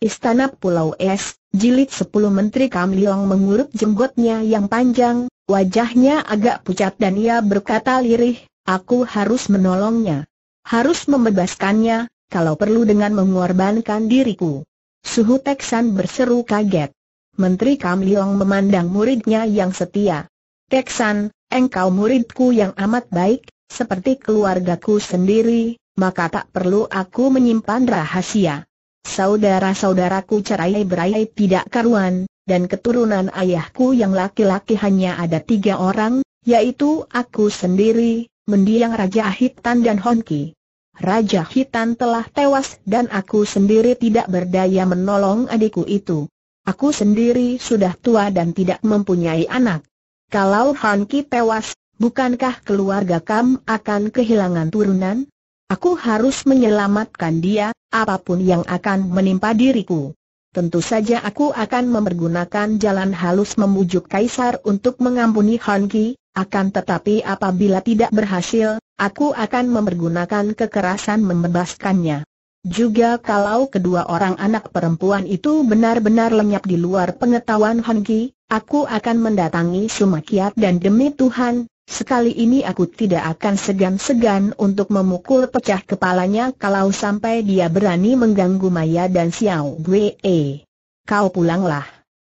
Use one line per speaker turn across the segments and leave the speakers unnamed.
Istana Pulau Es, jilid 10 Menteri Kam Liong mengurut jenggotnya yang panjang, wajahnya agak pucat dan ia berkata lirih, aku harus menolongnya. Harus membebaskannya, kalau perlu dengan mengorbankan diriku. Suhu Teksan berseru kaget. Menteri Kam Liong memandang muridnya yang setia. Teksan, engkau muridku yang amat baik, seperti keluargaku sendiri, maka tak perlu aku menyimpan rahasia. Saudara-saudaraku cerai berai tidak karuan, dan keturunan ayahku yang laki-laki hanya ada tiga orang, yaitu aku sendiri, mendiang Raja Hitan dan Honki. Raja Hitan telah tewas dan aku sendiri tidak berdaya menolong adikku itu. Aku sendiri sudah tua dan tidak mempunyai anak. Kalau Honki tewas, bukankah keluarga Kam akan kehilangan turunan? Aku harus menyelamatkan dia, apapun yang akan menimpa diriku. Tentu saja aku akan mempergunakan jalan halus membujuk Kaisar untuk mengampuni Ki, akan tetapi apabila tidak berhasil, aku akan mempergunakan kekerasan membebaskannya. Juga kalau kedua orang anak perempuan itu benar-benar lenyap di luar pengetahuan Ki, aku akan mendatangi Sumakiat dan demi Tuhan, Sekali ini aku tidak akan segan-segan untuk memukul pecah kepalanya kalau sampai dia berani mengganggu Maya dan Xiao Wei. Kau pulanglah.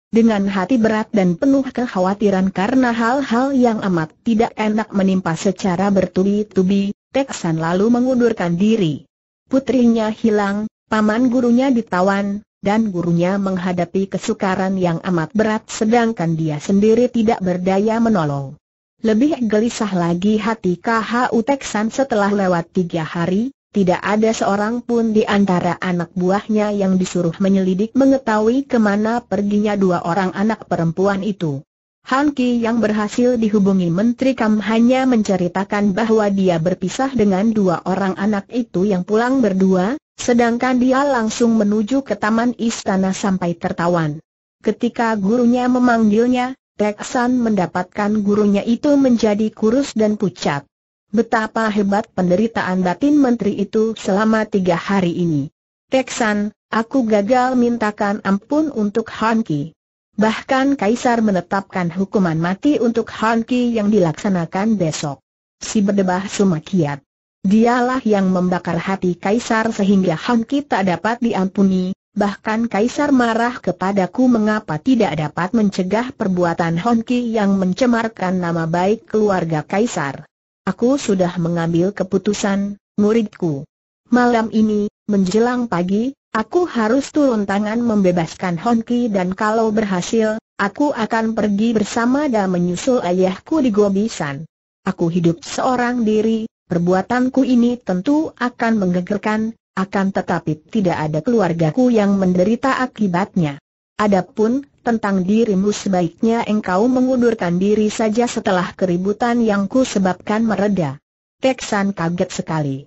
Dengan hati berat dan penuh kekhawatiran karena hal-hal yang amat tidak enak menimpa secara bertubi-tubi, Teksan lalu mengundurkan diri. Putrinya hilang, paman gurunya ditawan, dan gurunya menghadapi kesukaran yang amat berat sedangkan dia sendiri tidak berdaya menolong. Lebih gelisah lagi hati KHU Uteksan setelah lewat tiga hari, tidak ada seorang pun di antara anak buahnya yang disuruh menyelidik mengetahui kemana perginya dua orang anak perempuan itu. Han Ki yang berhasil dihubungi Menteri Kam hanya menceritakan bahwa dia berpisah dengan dua orang anak itu yang pulang berdua, sedangkan dia langsung menuju ke taman istana sampai tertawan. Ketika gurunya memanggilnya, Teksan mendapatkan gurunya itu menjadi kurus dan pucat. Betapa hebat penderitaan batin menteri itu selama tiga hari ini. Teksan, aku gagal mintakan ampun untuk Hanki. Bahkan Kaisar menetapkan hukuman mati untuk Hanki yang dilaksanakan besok. Si berdebah Sumakiat. Dialah yang membakar hati Kaisar sehingga Hanki tak dapat diampuni, Bahkan Kaisar marah kepadaku mengapa tidak dapat mencegah perbuatan Honki yang mencemarkan nama baik keluarga Kaisar. Aku sudah mengambil keputusan, muridku. Malam ini, menjelang pagi, aku harus turun tangan membebaskan Honki dan kalau berhasil, aku akan pergi bersama dan menyusul ayahku di Gobisan. Aku hidup seorang diri, perbuatanku ini tentu akan menggegerkan, akan tetapi tidak ada keluargaku yang menderita akibatnya. Adapun, tentang dirimu sebaiknya engkau mengundurkan diri saja setelah keributan yang ku sebabkan mereda. Teksan kaget sekali.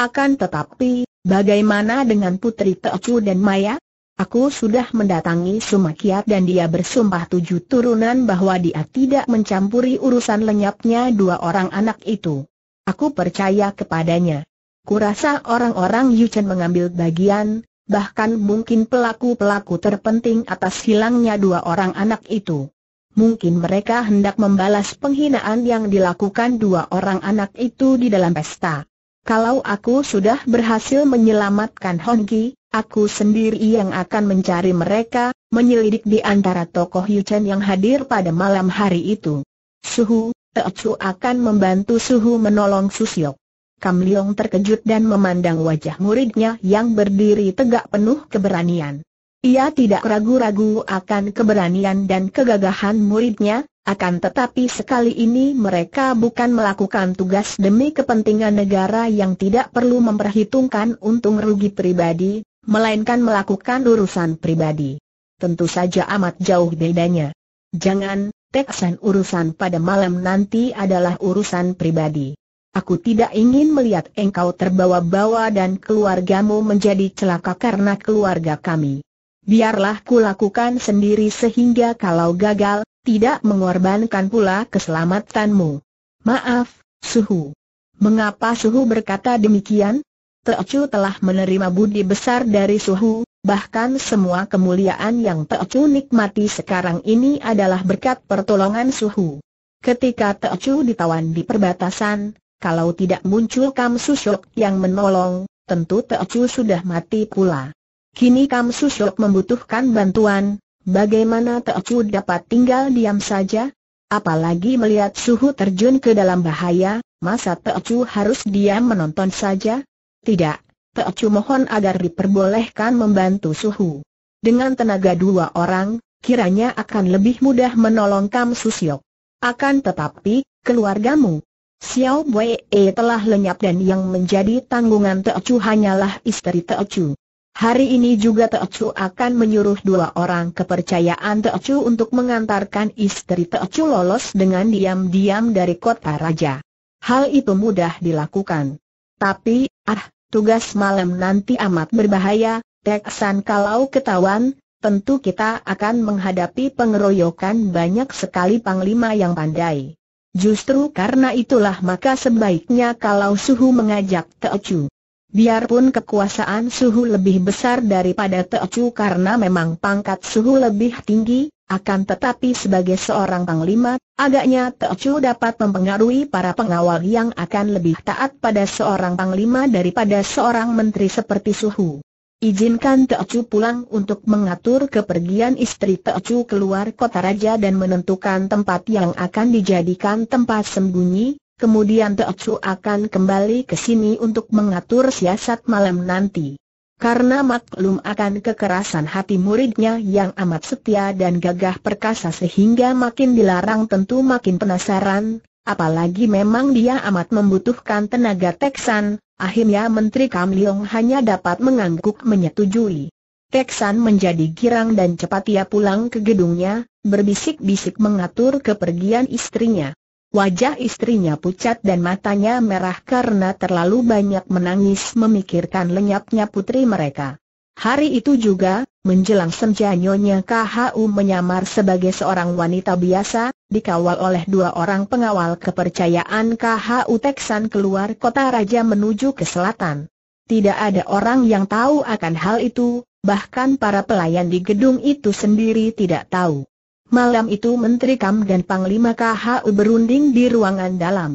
Akan tetapi, bagaimana dengan Putri Teocu dan Maya? Aku sudah mendatangi Sumakiat dan dia bersumpah tujuh turunan bahwa dia tidak mencampuri urusan lenyapnya dua orang anak itu. Aku percaya kepadanya. Kurasa orang-orang Yuchen mengambil bagian, bahkan mungkin pelaku-pelaku terpenting atas hilangnya dua orang anak itu. Mungkin mereka hendak membalas penghinaan yang dilakukan dua orang anak itu di dalam pesta. Kalau aku sudah berhasil menyelamatkan Honggi, aku sendiri yang akan mencari mereka, menyelidik di antara tokoh Yuchen yang hadir pada malam hari itu. Suhu, Teocu akan membantu Suhu menolong Susyok. Kam Leong terkejut dan memandang wajah muridnya yang berdiri tegak penuh keberanian. Ia tidak ragu-ragu akan keberanian dan kegagahan muridnya, akan tetapi sekali ini mereka bukan melakukan tugas demi kepentingan negara yang tidak perlu memperhitungkan untung rugi pribadi, melainkan melakukan urusan pribadi. Tentu saja amat jauh bedanya. Jangan, teksan urusan pada malam nanti adalah urusan pribadi. Aku tidak ingin melihat engkau terbawa-bawa dan keluargamu menjadi celaka karena keluarga kami. Biarlah kulakukan sendiri sehingga kalau gagal, tidak mengorbankan pula keselamatanmu. Maaf, Suhu. Mengapa Suhu berkata demikian? Teocu telah menerima budi besar dari Suhu, bahkan semua kemuliaan yang Teocu nikmati sekarang ini adalah berkat pertolongan Suhu. Ketika Teocu ditawan di perbatasan, kalau tidak muncul Kam Susyok yang menolong, tentu Teocu sudah mati pula. Kini Kam Susyok membutuhkan bantuan, bagaimana Teocu dapat tinggal diam saja? Apalagi melihat suhu terjun ke dalam bahaya, masa Teocu harus diam menonton saja? Tidak, Teocu mohon agar diperbolehkan membantu suhu. Dengan tenaga dua orang, kiranya akan lebih mudah menolong Kam Susyok. Akan tetapi, keluargamu, Xiao Wei e telah lenyap dan yang menjadi tanggungan Teochu hanyalah istri Teochu. Hari ini juga Teochu akan menyuruh dua orang kepercayaan Teochu untuk mengantarkan istri Teochu lolos dengan diam-diam dari kota raja. Hal itu mudah dilakukan. Tapi, ah, tugas malam nanti amat berbahaya, Teksan kalau ketahuan, tentu kita akan menghadapi pengeroyokan banyak sekali panglima yang pandai. Justru karena itulah maka sebaiknya kalau Suhu mengajak Teocu. Biarpun kekuasaan Suhu lebih besar daripada Teocu karena memang pangkat Suhu lebih tinggi, akan tetapi sebagai seorang panglima, agaknya Teocu dapat mempengaruhi para pengawal yang akan lebih taat pada seorang panglima daripada seorang menteri seperti Suhu. Izinkan Teocu pulang untuk mengatur kepergian istri Teocu keluar kota raja dan menentukan tempat yang akan dijadikan tempat sembunyi, kemudian Teocu akan kembali ke sini untuk mengatur siasat malam nanti. Karena maklum akan kekerasan hati muridnya yang amat setia dan gagah perkasa sehingga makin dilarang tentu makin penasaran, apalagi memang dia amat membutuhkan tenaga teksan, Akhirnya Menteri Kam Leong hanya dapat mengangguk menyetujui. Teksan menjadi girang dan cepat ia pulang ke gedungnya, berbisik-bisik mengatur kepergian istrinya. Wajah istrinya pucat dan matanya merah karena terlalu banyak menangis memikirkan lenyapnya putri mereka. Hari itu juga, menjelang senja Nyonya KHU menyamar sebagai seorang wanita biasa, dikawal oleh dua orang pengawal kepercayaan KHU Teksan keluar kota raja menuju ke selatan. Tidak ada orang yang tahu akan hal itu, bahkan para pelayan di gedung itu sendiri tidak tahu. Malam itu Menteri Kam dan Panglima KHU berunding di ruangan dalam.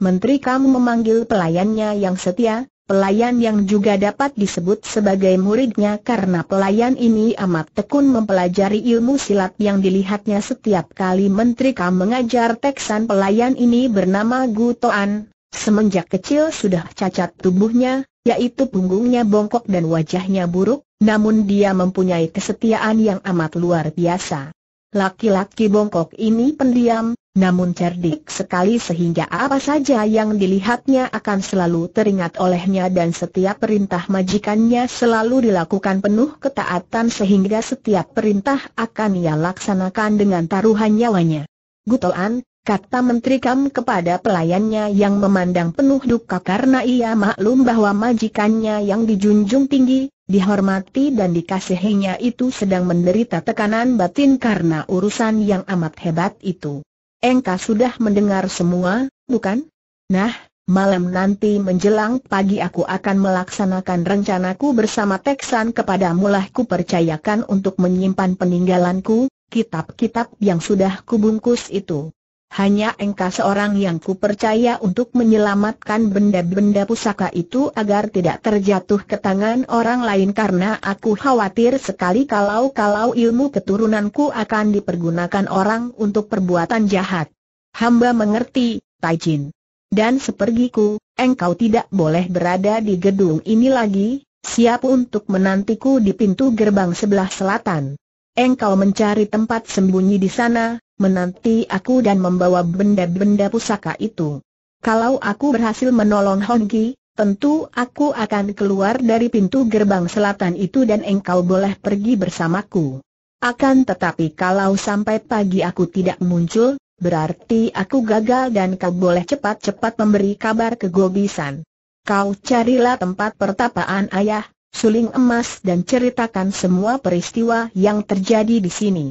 Menteri Kam memanggil pelayannya yang setia, pelayan yang juga dapat disebut sebagai muridnya karena pelayan ini amat tekun mempelajari ilmu silat yang dilihatnya setiap kali Menteri Kam mengajar teksan pelayan ini bernama Gu Toan. Semenjak kecil sudah cacat tubuhnya, yaitu punggungnya bongkok dan wajahnya buruk, namun dia mempunyai kesetiaan yang amat luar biasa. Laki-laki bongkok ini pendiam, namun cerdik sekali sehingga apa saja yang dilihatnya akan selalu teringat olehnya dan setiap perintah majikannya selalu dilakukan penuh ketaatan sehingga setiap perintah akan ia laksanakan dengan taruhan nyawanya. Gutoan, kata Menteri Kam kepada pelayannya yang memandang penuh duka karena ia maklum bahwa majikannya yang dijunjung tinggi, dihormati dan dikasihinya itu sedang menderita tekanan batin karena urusan yang amat hebat itu engkau sudah mendengar semua, bukan? Nah, malam nanti menjelang pagi aku akan melaksanakan rencanaku bersama Teksan kepada mulah ku percayakan untuk menyimpan peninggalanku, kitab-kitab yang sudah kubungkus itu. Hanya engkau seorang yang kupercaya untuk menyelamatkan benda-benda pusaka itu agar tidak terjatuh ke tangan orang lain karena aku khawatir sekali kalau-kalau ilmu keturunanku akan dipergunakan orang untuk perbuatan jahat. Hamba mengerti, Taijin. Dan sepergiku, engkau tidak boleh berada di gedung ini lagi, siap untuk menantiku di pintu gerbang sebelah selatan. Engkau mencari tempat sembunyi di sana, menanti aku dan membawa benda-benda pusaka itu. Kalau aku berhasil menolong Hongki, tentu aku akan keluar dari pintu gerbang selatan itu dan engkau boleh pergi bersamaku. Akan tetapi kalau sampai pagi aku tidak muncul, berarti aku gagal dan kau boleh cepat-cepat memberi kabar ke Gobisan. Kau carilah tempat pertapaan ayah, suling emas dan ceritakan semua peristiwa yang terjadi di sini.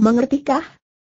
Mengertikah?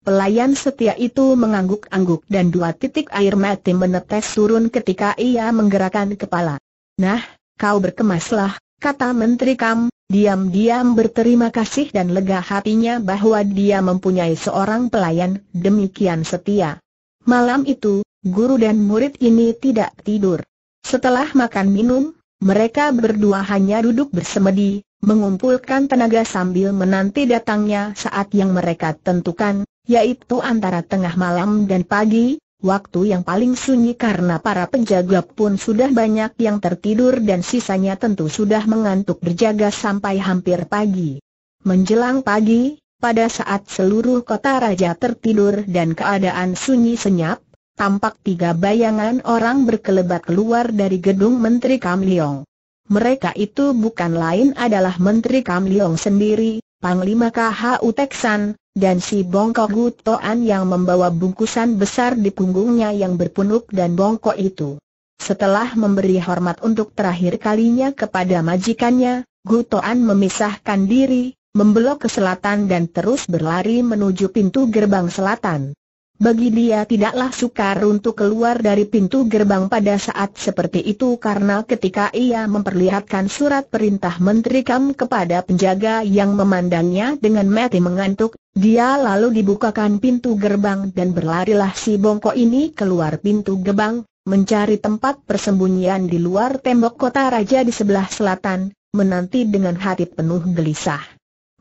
Pelayan setia itu mengangguk-angguk dan dua titik air mati menetes turun ketika ia menggerakkan kepala. Nah, kau berkemaslah, kata Menteri Kam, diam-diam berterima kasih dan lega hatinya bahwa dia mempunyai seorang pelayan demikian setia. Malam itu, guru dan murid ini tidak tidur. Setelah makan minum, mereka berdua hanya duduk bersemedi, mengumpulkan tenaga sambil menanti datangnya saat yang mereka tentukan, yaitu antara tengah malam dan pagi, waktu yang paling sunyi karena para penjaga pun sudah banyak yang tertidur dan sisanya tentu sudah mengantuk berjaga sampai hampir pagi. Menjelang pagi, pada saat seluruh kota raja tertidur dan keadaan sunyi senyap, tampak tiga bayangan orang berkelebat keluar dari gedung Menteri Kam Mereka itu bukan lain adalah Menteri Kam sendiri, Panglima KHU Teksan, dan si bongkok Gutoan yang membawa bungkusan besar di punggungnya yang berpunuk dan bongkok itu. Setelah memberi hormat untuk terakhir kalinya kepada majikannya, Gutoan memisahkan diri, membelok ke selatan dan terus berlari menuju pintu gerbang selatan. Bagi dia tidaklah sukar untuk keluar dari pintu gerbang pada saat seperti itu karena ketika ia memperlihatkan surat perintah Menteri Kam kepada penjaga yang memandangnya dengan mati mengantuk, dia lalu dibukakan pintu gerbang dan berlarilah si bongko ini keluar pintu gerbang, mencari tempat persembunyian di luar tembok kota raja di sebelah selatan, menanti dengan hati penuh gelisah.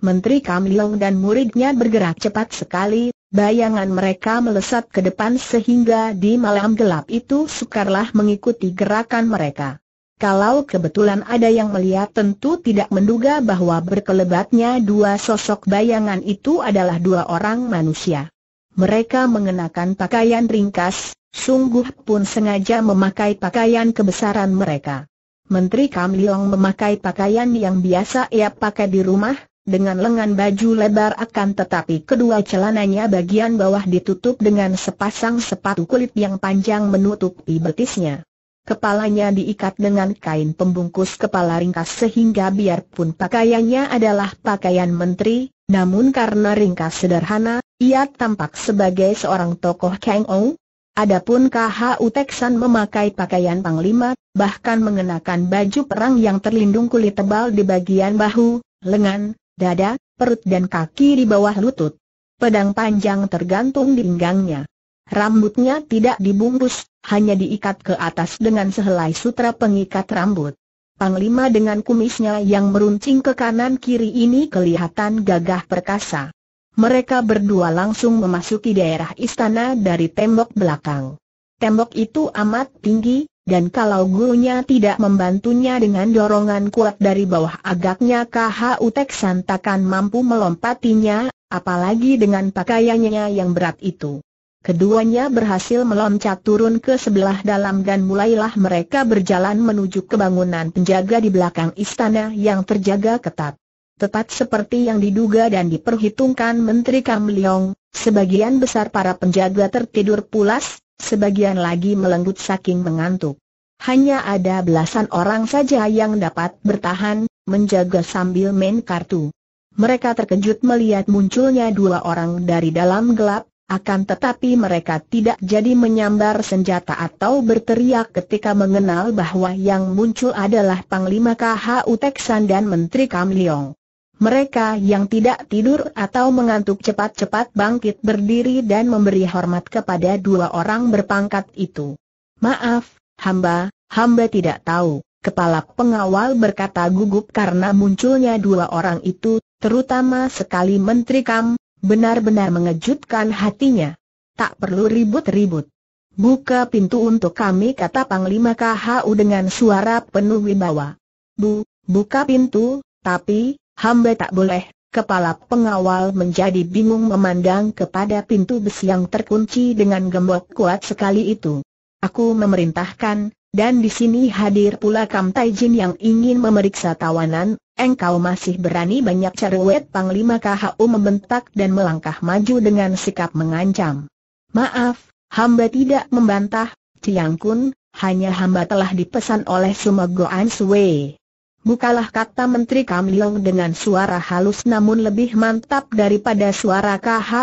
Menteri Kam Leong dan muridnya bergerak cepat sekali, Bayangan mereka melesat ke depan sehingga di malam gelap itu sukarlah mengikuti gerakan mereka. Kalau kebetulan ada yang melihat tentu tidak menduga bahwa berkelebatnya dua sosok bayangan itu adalah dua orang manusia. Mereka mengenakan pakaian ringkas, sungguh pun sengaja memakai pakaian kebesaran mereka. Menteri Kam Leong memakai pakaian yang biasa ia pakai di rumah, dengan lengan baju lebar akan tetapi kedua celananya bagian bawah ditutup dengan sepasang sepatu kulit yang panjang menutupi betisnya. Kepalanya diikat dengan kain pembungkus kepala ringkas sehingga biarpun pakaiannya adalah pakaian menteri, namun karena ringkas sederhana, ia tampak sebagai seorang tokoh Kang Ou. Adapun KH Utexan memakai pakaian panglima, bahkan mengenakan baju perang yang terlindung kulit tebal di bagian bahu, lengan, dada, perut dan kaki di bawah lutut. Pedang panjang tergantung di pinggangnya. Rambutnya tidak dibungkus, hanya diikat ke atas dengan sehelai sutra pengikat rambut. Panglima dengan kumisnya yang meruncing ke kanan kiri ini kelihatan gagah perkasa. Mereka berdua langsung memasuki daerah istana dari tembok belakang. Tembok itu amat tinggi, dan kalau gurunya tidak membantunya dengan dorongan kuat dari bawah agaknya KH Utek Santakan mampu melompatinya, apalagi dengan pakaiannya yang berat itu. Keduanya berhasil meloncat turun ke sebelah dalam dan mulailah mereka berjalan menuju ke bangunan penjaga di belakang istana yang terjaga ketat. Tepat seperti yang diduga dan diperhitungkan Menteri Kam Leong, sebagian besar para penjaga tertidur pulas, Sebagian lagi melenggut saking mengantuk. Hanya ada belasan orang saja yang dapat bertahan, menjaga sambil main kartu. Mereka terkejut melihat munculnya dua orang dari dalam gelap, akan tetapi mereka tidak jadi menyambar senjata atau berteriak ketika mengenal bahwa yang muncul adalah Panglima KHU Teksan dan Menteri Kam Leong. Mereka yang tidak tidur atau mengantuk cepat-cepat bangkit berdiri dan memberi hormat kepada dua orang berpangkat itu. Maaf, hamba, hamba tidak tahu. Kepala pengawal berkata gugup karena munculnya dua orang itu, terutama sekali Menteri Kam, benar-benar mengejutkan hatinya. Tak perlu ribut-ribut. Buka pintu untuk kami kata Panglima KHU dengan suara penuh wibawa. Bu, buka pintu, tapi, hamba tak boleh. Kepala pengawal menjadi bingung memandang kepada pintu besi yang terkunci dengan gembok kuat sekali itu. Aku memerintahkan, dan di sini hadir pula Kam Taijin yang ingin memeriksa tawanan, engkau masih berani banyak cerewet Panglima KHU membentak dan melangkah maju dengan sikap mengancam. Maaf, hamba tidak membantah, Ciang Kun, hanya hamba telah dipesan oleh Sumago Sui. Bukalah kata Menteri Kam Leong dengan suara halus namun lebih mantap daripada suara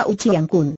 Uci Yang Kun.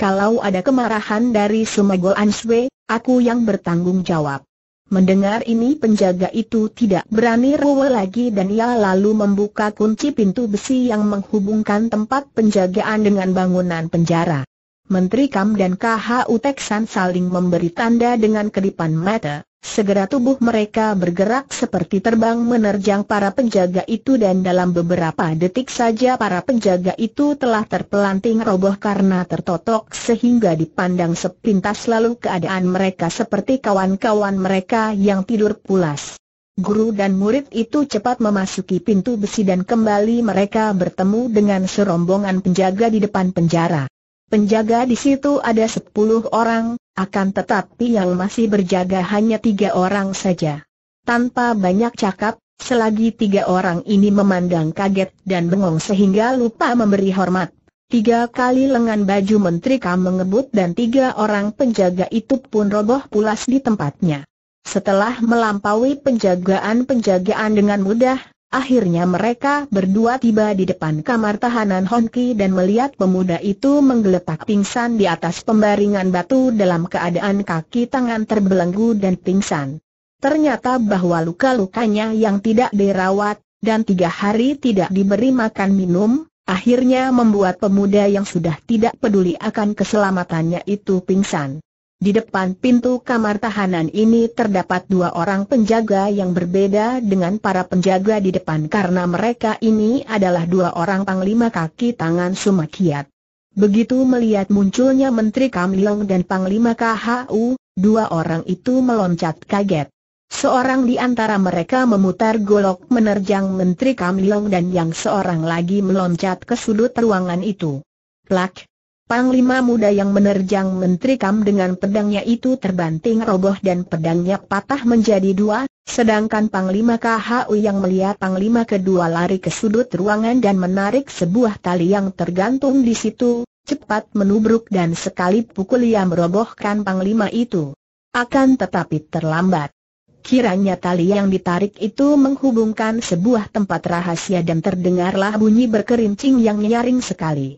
Kalau ada kemarahan dari Sumagol Answe, aku yang bertanggung jawab. Mendengar ini penjaga itu tidak berani rewel lagi dan ia lalu membuka kunci pintu besi yang menghubungkan tempat penjagaan dengan bangunan penjara. Menteri Kam dan KH Utexan saling memberi tanda dengan kedipan mata. Segera tubuh mereka bergerak seperti terbang menerjang para penjaga itu dan dalam beberapa detik saja para penjaga itu telah terpelanting roboh karena tertotok sehingga dipandang sepintas lalu keadaan mereka seperti kawan-kawan mereka yang tidur pulas. Guru dan murid itu cepat memasuki pintu besi dan kembali mereka bertemu dengan serombongan penjaga di depan penjara. Penjaga di situ ada sepuluh orang, akan tetapi yang masih berjaga hanya tiga orang saja. Tanpa banyak cakap, selagi tiga orang ini memandang kaget dan bengong sehingga lupa memberi hormat. Tiga kali lengan baju Menteri Kam mengebut dan tiga orang penjaga itu pun roboh pulas di tempatnya. Setelah melampaui penjagaan-penjagaan dengan mudah, Akhirnya mereka berdua tiba di depan kamar tahanan Honki dan melihat pemuda itu menggeletak pingsan di atas pembaringan batu dalam keadaan kaki tangan terbelenggu dan pingsan. Ternyata bahwa luka-lukanya yang tidak dirawat, dan tiga hari tidak diberi makan minum, akhirnya membuat pemuda yang sudah tidak peduli akan keselamatannya itu pingsan. Di depan pintu kamar tahanan ini terdapat dua orang penjaga yang berbeda dengan para penjaga di depan karena mereka ini adalah dua orang panglima kaki tangan Sumakiat. Begitu melihat munculnya Menteri Kamilong dan Panglima KHU, dua orang itu meloncat kaget. Seorang di antara mereka memutar golok menerjang Menteri Kamilong dan yang seorang lagi meloncat ke sudut ruangan itu. Plak, Panglima muda yang menerjang Menteri Kam dengan pedangnya itu terbanting roboh dan pedangnya patah menjadi dua, sedangkan Panglima KHU yang melihat Panglima kedua lari ke sudut ruangan dan menarik sebuah tali yang tergantung di situ, cepat menubruk dan sekali pukul ia merobohkan Panglima itu. Akan tetapi terlambat. Kiranya tali yang ditarik itu menghubungkan sebuah tempat rahasia dan terdengarlah bunyi berkerincing yang nyaring sekali.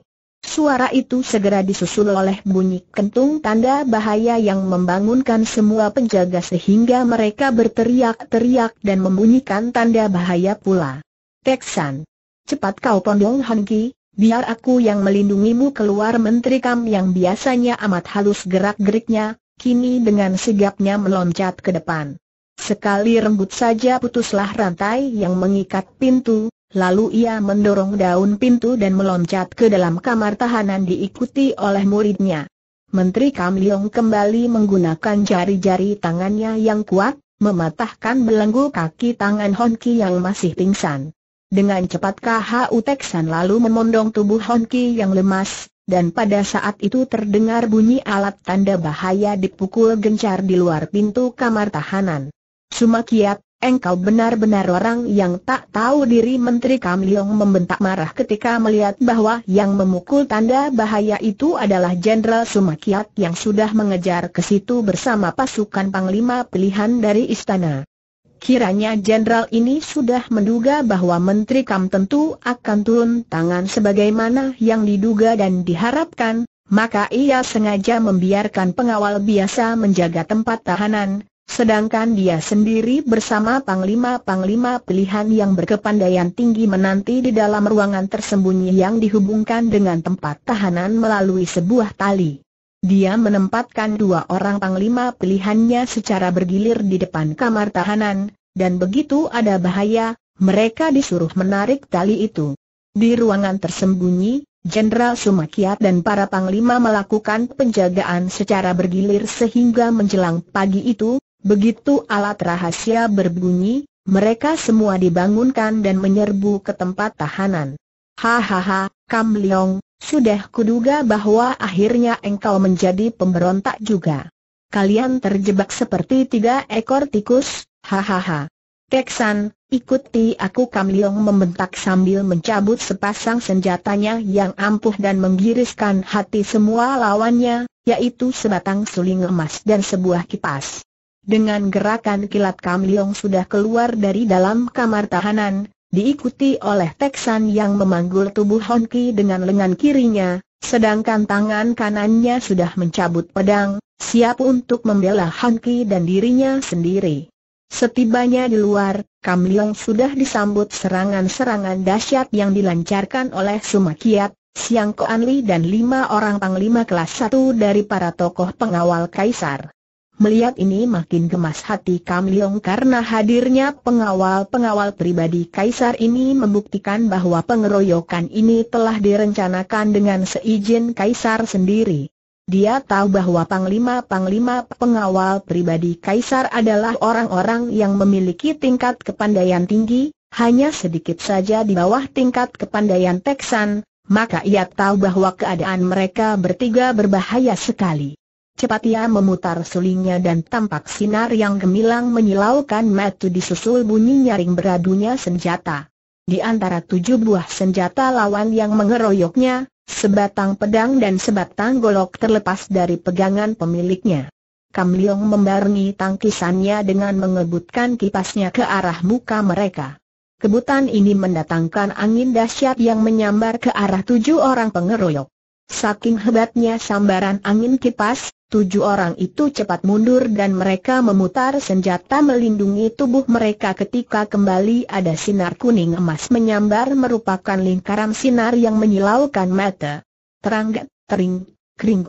Suara itu segera disusul oleh bunyi kentung tanda bahaya yang membangunkan semua penjaga sehingga mereka berteriak-teriak dan membunyikan tanda bahaya pula. Teksan! Cepat kau pondong Hanki, biar aku yang melindungimu keluar Menteri Kam yang biasanya amat halus gerak-geriknya, kini dengan sigapnya meloncat ke depan. Sekali renggut saja putuslah rantai yang mengikat pintu, Lalu ia mendorong daun pintu dan meloncat ke dalam kamar tahanan diikuti oleh muridnya. Menteri Kam Leong kembali menggunakan jari-jari tangannya yang kuat, mematahkan belenggu kaki tangan Hon Ki yang masih pingsan. Dengan cepat KHU Teksan lalu memondong tubuh Hon Ki yang lemas, dan pada saat itu terdengar bunyi alat tanda bahaya dipukul gencar di luar pintu kamar tahanan. Sumakiat, Engkau benar-benar orang yang tak tahu diri Menteri Kam Leong membentak marah ketika melihat bahwa yang memukul tanda bahaya itu adalah Jenderal Sumakiat yang sudah mengejar ke situ bersama pasukan Panglima pilihan dari istana. Kiranya jenderal ini sudah menduga bahwa Menteri Kam tentu akan turun tangan sebagaimana yang diduga dan diharapkan, maka ia sengaja membiarkan pengawal biasa menjaga tempat tahanan, Sedangkan dia sendiri bersama panglima-panglima pilihan yang berkepandaian tinggi menanti di dalam ruangan tersembunyi yang dihubungkan dengan tempat tahanan melalui sebuah tali. Dia menempatkan dua orang panglima pilihannya secara bergilir di depan kamar tahanan, dan begitu ada bahaya, mereka disuruh menarik tali itu. Di ruangan tersembunyi, Jenderal Sumakiat dan para panglima melakukan penjagaan secara bergilir sehingga menjelang pagi itu, Begitu alat rahasia berbunyi, mereka semua dibangunkan dan menyerbu ke tempat tahanan. Hahaha, Kam Leong, sudah kuduga bahwa akhirnya engkau menjadi pemberontak juga. Kalian terjebak seperti tiga ekor tikus, hahaha. Teksan, ikuti aku Kam Leong membentak sambil mencabut sepasang senjatanya yang ampuh dan menggiriskan hati semua lawannya, yaitu sebatang suling emas dan sebuah kipas. Dengan gerakan kilat Kam Leong sudah keluar dari dalam kamar tahanan, diikuti oleh Teksan yang memanggul tubuh Honki dengan lengan kirinya, sedangkan tangan kanannya sudah mencabut pedang, siap untuk membela Honki dan dirinya sendiri. Setibanya di luar, Kam Leong sudah disambut serangan-serangan dahsyat yang dilancarkan oleh Sumakiat, Siang Koan Li dan lima orang panglima kelas satu dari para tokoh pengawal kaisar. Melihat ini makin gemas hati Kam Leong karena hadirnya pengawal-pengawal pribadi Kaisar ini membuktikan bahwa pengeroyokan ini telah direncanakan dengan seizin Kaisar sendiri. Dia tahu bahwa panglima-panglima pengawal pribadi Kaisar adalah orang-orang yang memiliki tingkat kepandaian tinggi, hanya sedikit saja di bawah tingkat kepandaian Texan. maka ia tahu bahwa keadaan mereka bertiga berbahaya sekali. Cepat ia memutar sulingnya dan tampak sinar yang gemilang menyilaukan metu disusul bunyi nyaring beradunya senjata. Di antara tujuh buah senjata lawan yang mengeroyoknya, sebatang pedang dan sebatang golok terlepas dari pegangan pemiliknya. Kam Leong membarengi tangkisannya dengan mengebutkan kipasnya ke arah muka mereka. Kebutan ini mendatangkan angin dahsyat yang menyambar ke arah tujuh orang pengeroyok. Saking hebatnya sambaran angin kipas, tujuh orang itu cepat mundur dan mereka memutar senjata melindungi tubuh mereka ketika kembali ada sinar kuning emas menyambar merupakan lingkaran sinar yang menyilaukan mata. Terang, tering, kering,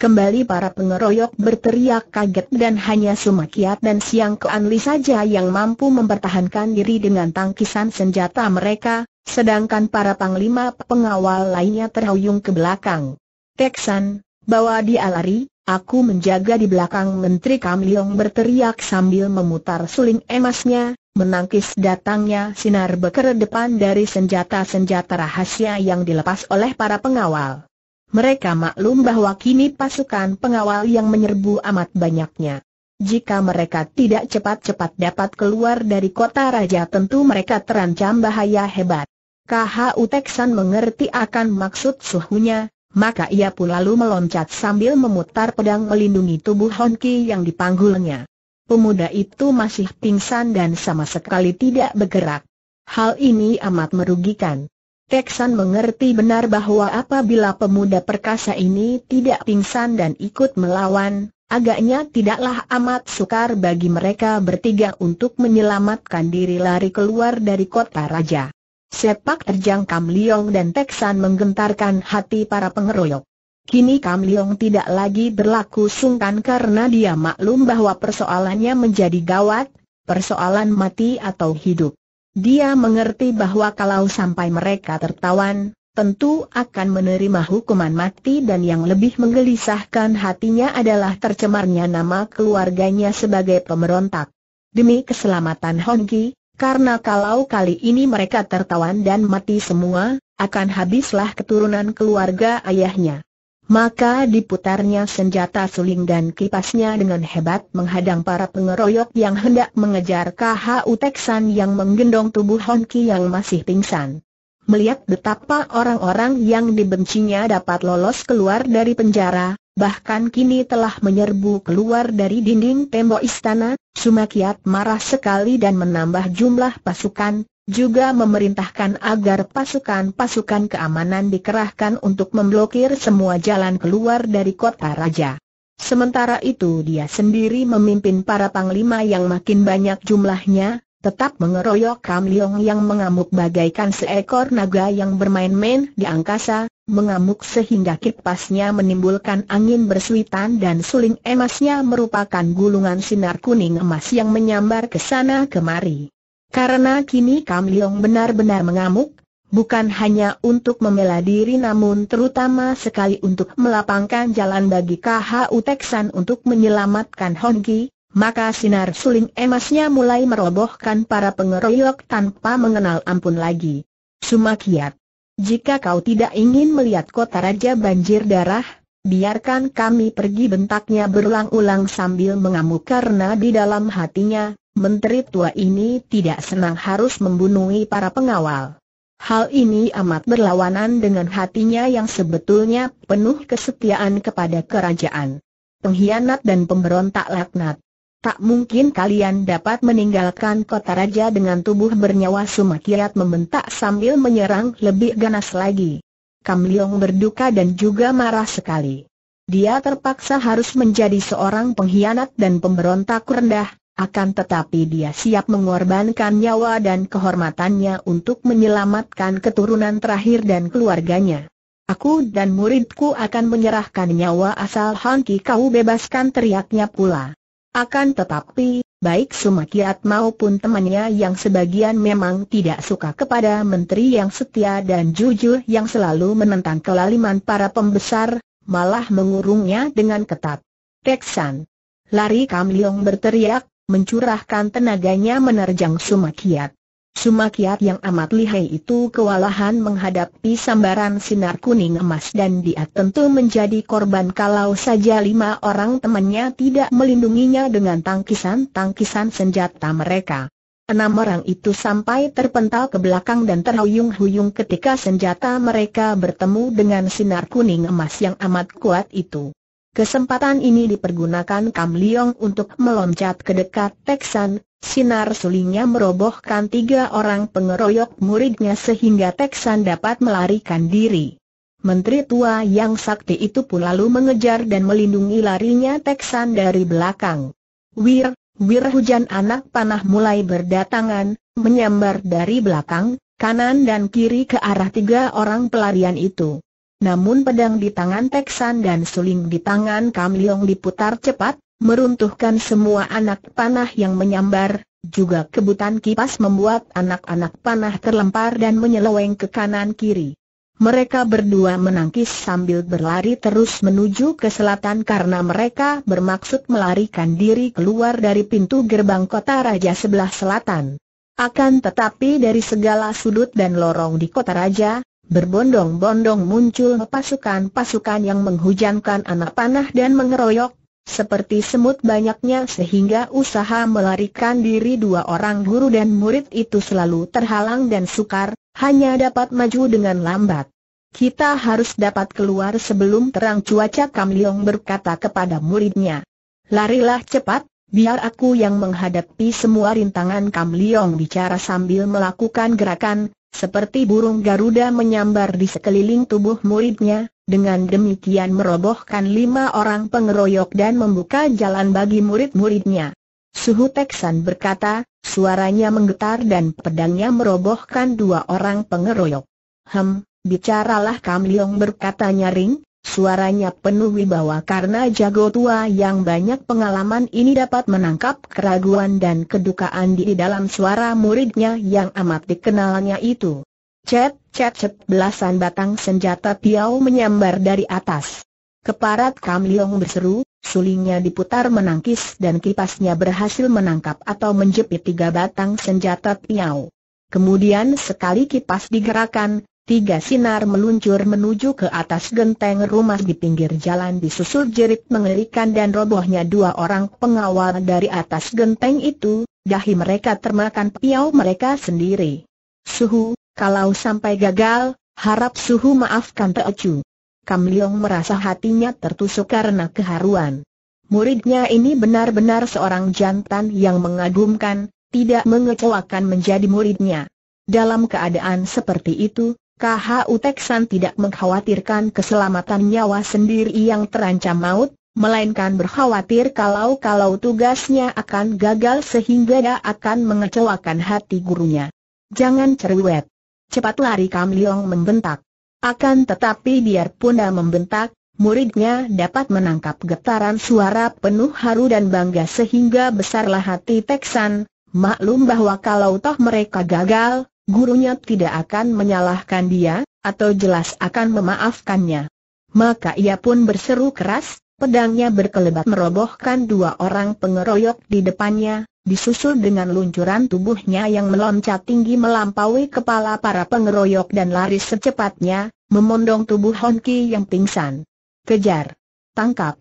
Kembali para pengeroyok berteriak kaget dan hanya Sumakiat dan Siang Keanli saja yang mampu mempertahankan diri dengan tangkisan senjata mereka, sedangkan para panglima pengawal lainnya terhuyung ke belakang. Teksan, bawa dia lari, aku menjaga di belakang Menteri Kam berteriak sambil memutar suling emasnya, menangkis datangnya sinar beker depan dari senjata-senjata rahasia yang dilepas oleh para pengawal. Mereka maklum bahwa kini pasukan pengawal yang menyerbu amat banyaknya. Jika mereka tidak cepat-cepat dapat keluar dari kota raja tentu mereka terancam bahaya hebat. KHU Teksan mengerti akan maksud suhunya, maka ia pun lalu meloncat sambil memutar pedang melindungi tubuh Honki yang dipanggulnya. Pemuda itu masih pingsan dan sama sekali tidak bergerak. Hal ini amat merugikan. Teksan mengerti benar bahwa apabila pemuda perkasa ini tidak pingsan dan ikut melawan, agaknya tidaklah amat sukar bagi mereka bertiga untuk menyelamatkan diri lari keluar dari kota raja. Sepak terjang Kam Liong dan Teksan menggentarkan hati para pengeroyok. Kini Kam Liong tidak lagi berlaku sungkan karena dia maklum bahwa persoalannya menjadi gawat, persoalan mati atau hidup. Dia mengerti bahwa kalau sampai mereka tertawan, tentu akan menerima hukuman mati dan yang lebih menggelisahkan hatinya adalah tercemarnya nama keluarganya sebagai pemberontak. Demi keselamatan Hongki, karena kalau kali ini mereka tertawan dan mati semua, akan habislah keturunan keluarga ayahnya. Maka diputarnya senjata suling dan kipasnya dengan hebat menghadang para pengeroyok yang hendak mengejar KHU Teksan yang menggendong tubuh Honki yang masih pingsan. Melihat betapa orang-orang yang dibencinya dapat lolos keluar dari penjara, bahkan kini telah menyerbu keluar dari dinding tembok istana, Sumakiat marah sekali dan menambah jumlah pasukan, juga memerintahkan agar pasukan-pasukan keamanan dikerahkan untuk memblokir semua jalan keluar dari kota raja. Sementara itu dia sendiri memimpin para panglima yang makin banyak jumlahnya, tetap mengeroyok Kam yang mengamuk bagaikan seekor naga yang bermain-main di angkasa, mengamuk sehingga kipasnya menimbulkan angin bersuitan dan suling emasnya merupakan gulungan sinar kuning emas yang menyambar ke sana kemari. Karena kini Kam Leong benar-benar mengamuk, bukan hanya untuk membela diri namun terutama sekali untuk melapangkan jalan bagi KHU Teksan untuk menyelamatkan Hongki, maka sinar suling emasnya mulai merobohkan para pengeroyok tanpa mengenal ampun lagi. Sumakiat. Jika kau tidak ingin melihat kota raja banjir darah, biarkan kami pergi bentaknya berulang-ulang sambil mengamuk karena di dalam hatinya, menteri tua ini tidak senang harus membunuhi para pengawal. Hal ini amat berlawanan dengan hatinya yang sebetulnya penuh kesetiaan kepada kerajaan. Pengkhianat dan pemberontak laknat. Tak mungkin kalian dapat meninggalkan kota raja dengan tubuh bernyawa sumakirat membentak sambil menyerang lebih ganas lagi. Kam Leong berduka dan juga marah sekali. Dia terpaksa harus menjadi seorang pengkhianat dan pemberontak rendah, akan tetapi dia siap mengorbankan nyawa dan kehormatannya untuk menyelamatkan keturunan terakhir dan keluarganya. Aku dan muridku akan menyerahkan nyawa asal hanki kau bebaskan teriaknya pula. Akan tetapi, baik Sumakiat maupun temannya yang sebagian memang tidak suka kepada menteri yang setia dan jujur yang selalu menentang kelaliman para pembesar, malah mengurungnya dengan ketat. Teksan. Lari Kam Leong berteriak, mencurahkan tenaganya menerjang Sumakiat. Sumakiat yang amat lihai itu kewalahan menghadapi sambaran sinar kuning emas dan dia tentu menjadi korban kalau saja lima orang temannya tidak melindunginya dengan tangkisan-tangkisan senjata mereka. Enam orang itu sampai terpental ke belakang dan terhuyung-huyung ketika senjata mereka bertemu dengan sinar kuning emas yang amat kuat itu. Kesempatan ini dipergunakan Kam Liong untuk meloncat ke dekat Teksan, sinar sulingnya merobohkan tiga orang pengeroyok muridnya sehingga Teksan dapat melarikan diri. Menteri tua yang sakti itu pun lalu mengejar dan melindungi larinya Teksan dari belakang. Wir, wir hujan anak panah mulai berdatangan, menyambar dari belakang, kanan dan kiri ke arah tiga orang pelarian itu. Namun pedang di tangan Teksan dan suling di tangan Kam Leong diputar cepat, meruntuhkan semua anak panah yang menyambar, juga kebutan kipas membuat anak-anak panah terlempar dan menyeleweng ke kanan kiri. Mereka berdua menangkis sambil berlari terus menuju ke selatan karena mereka bermaksud melarikan diri keluar dari pintu gerbang kota raja sebelah selatan. Akan tetapi dari segala sudut dan lorong di kota raja, Berbondong-bondong muncul pasukan-pasukan yang menghujankan anak panah dan mengeroyok, seperti semut banyaknya sehingga usaha melarikan diri dua orang guru dan murid itu selalu terhalang dan sukar, hanya dapat maju dengan lambat. Kita harus dapat keluar sebelum terang cuaca Kam berkata kepada muridnya. Larilah cepat, biar aku yang menghadapi semua rintangan Kam bicara sambil melakukan gerakan, seperti burung Garuda menyambar di sekeliling tubuh muridnya, dengan demikian merobohkan lima orang pengeroyok dan membuka jalan bagi murid-muridnya. Suhu Teksan berkata, suaranya menggetar dan pedangnya merobohkan dua orang pengeroyok. Hem, bicaralah Kam Leong berkata nyaring, Suaranya penuh wibawa karena jago tua yang banyak pengalaman ini dapat menangkap keraguan dan kedukaan di dalam suara muridnya yang amat dikenalnya itu. Cet, cet, cet, belasan batang senjata piau menyambar dari atas. Keparat Kam Leong berseru, sulingnya diputar menangkis dan kipasnya berhasil menangkap atau menjepit tiga batang senjata piau. Kemudian sekali kipas digerakkan, Tiga sinar meluncur menuju ke atas genteng rumah di pinggir jalan disusul jerit mengerikan dan robohnya dua orang pengawal dari atas genteng itu, dahi mereka termakan piau mereka sendiri. Suhu, kalau sampai gagal, harap Suhu maafkan Teocu. Kam Leong merasa hatinya tertusuk karena keharuan. Muridnya ini benar-benar seorang jantan yang mengagumkan, tidak mengecewakan menjadi muridnya. Dalam keadaan seperti itu, KH uteksan tidak mengkhawatirkan keselamatan nyawa sendiri yang terancam maut, melainkan berkhawatir kalau-kalau tugasnya akan gagal sehingga dia akan mengecewakan hati gurunya. Jangan cerewet. Cepat lari Kam Leong membentak. Akan tetapi biarpun dia membentak, muridnya dapat menangkap getaran suara penuh haru dan bangga sehingga besarlah hati Teksan, maklum bahwa kalau toh mereka gagal, gurunya tidak akan menyalahkan dia, atau jelas akan memaafkannya. Maka ia pun berseru keras, pedangnya berkelebat merobohkan dua orang pengeroyok di depannya, disusul dengan luncuran tubuhnya yang meloncat tinggi melampaui kepala para pengeroyok dan lari secepatnya, memondong tubuh Honki yang pingsan. Kejar! Tangkap!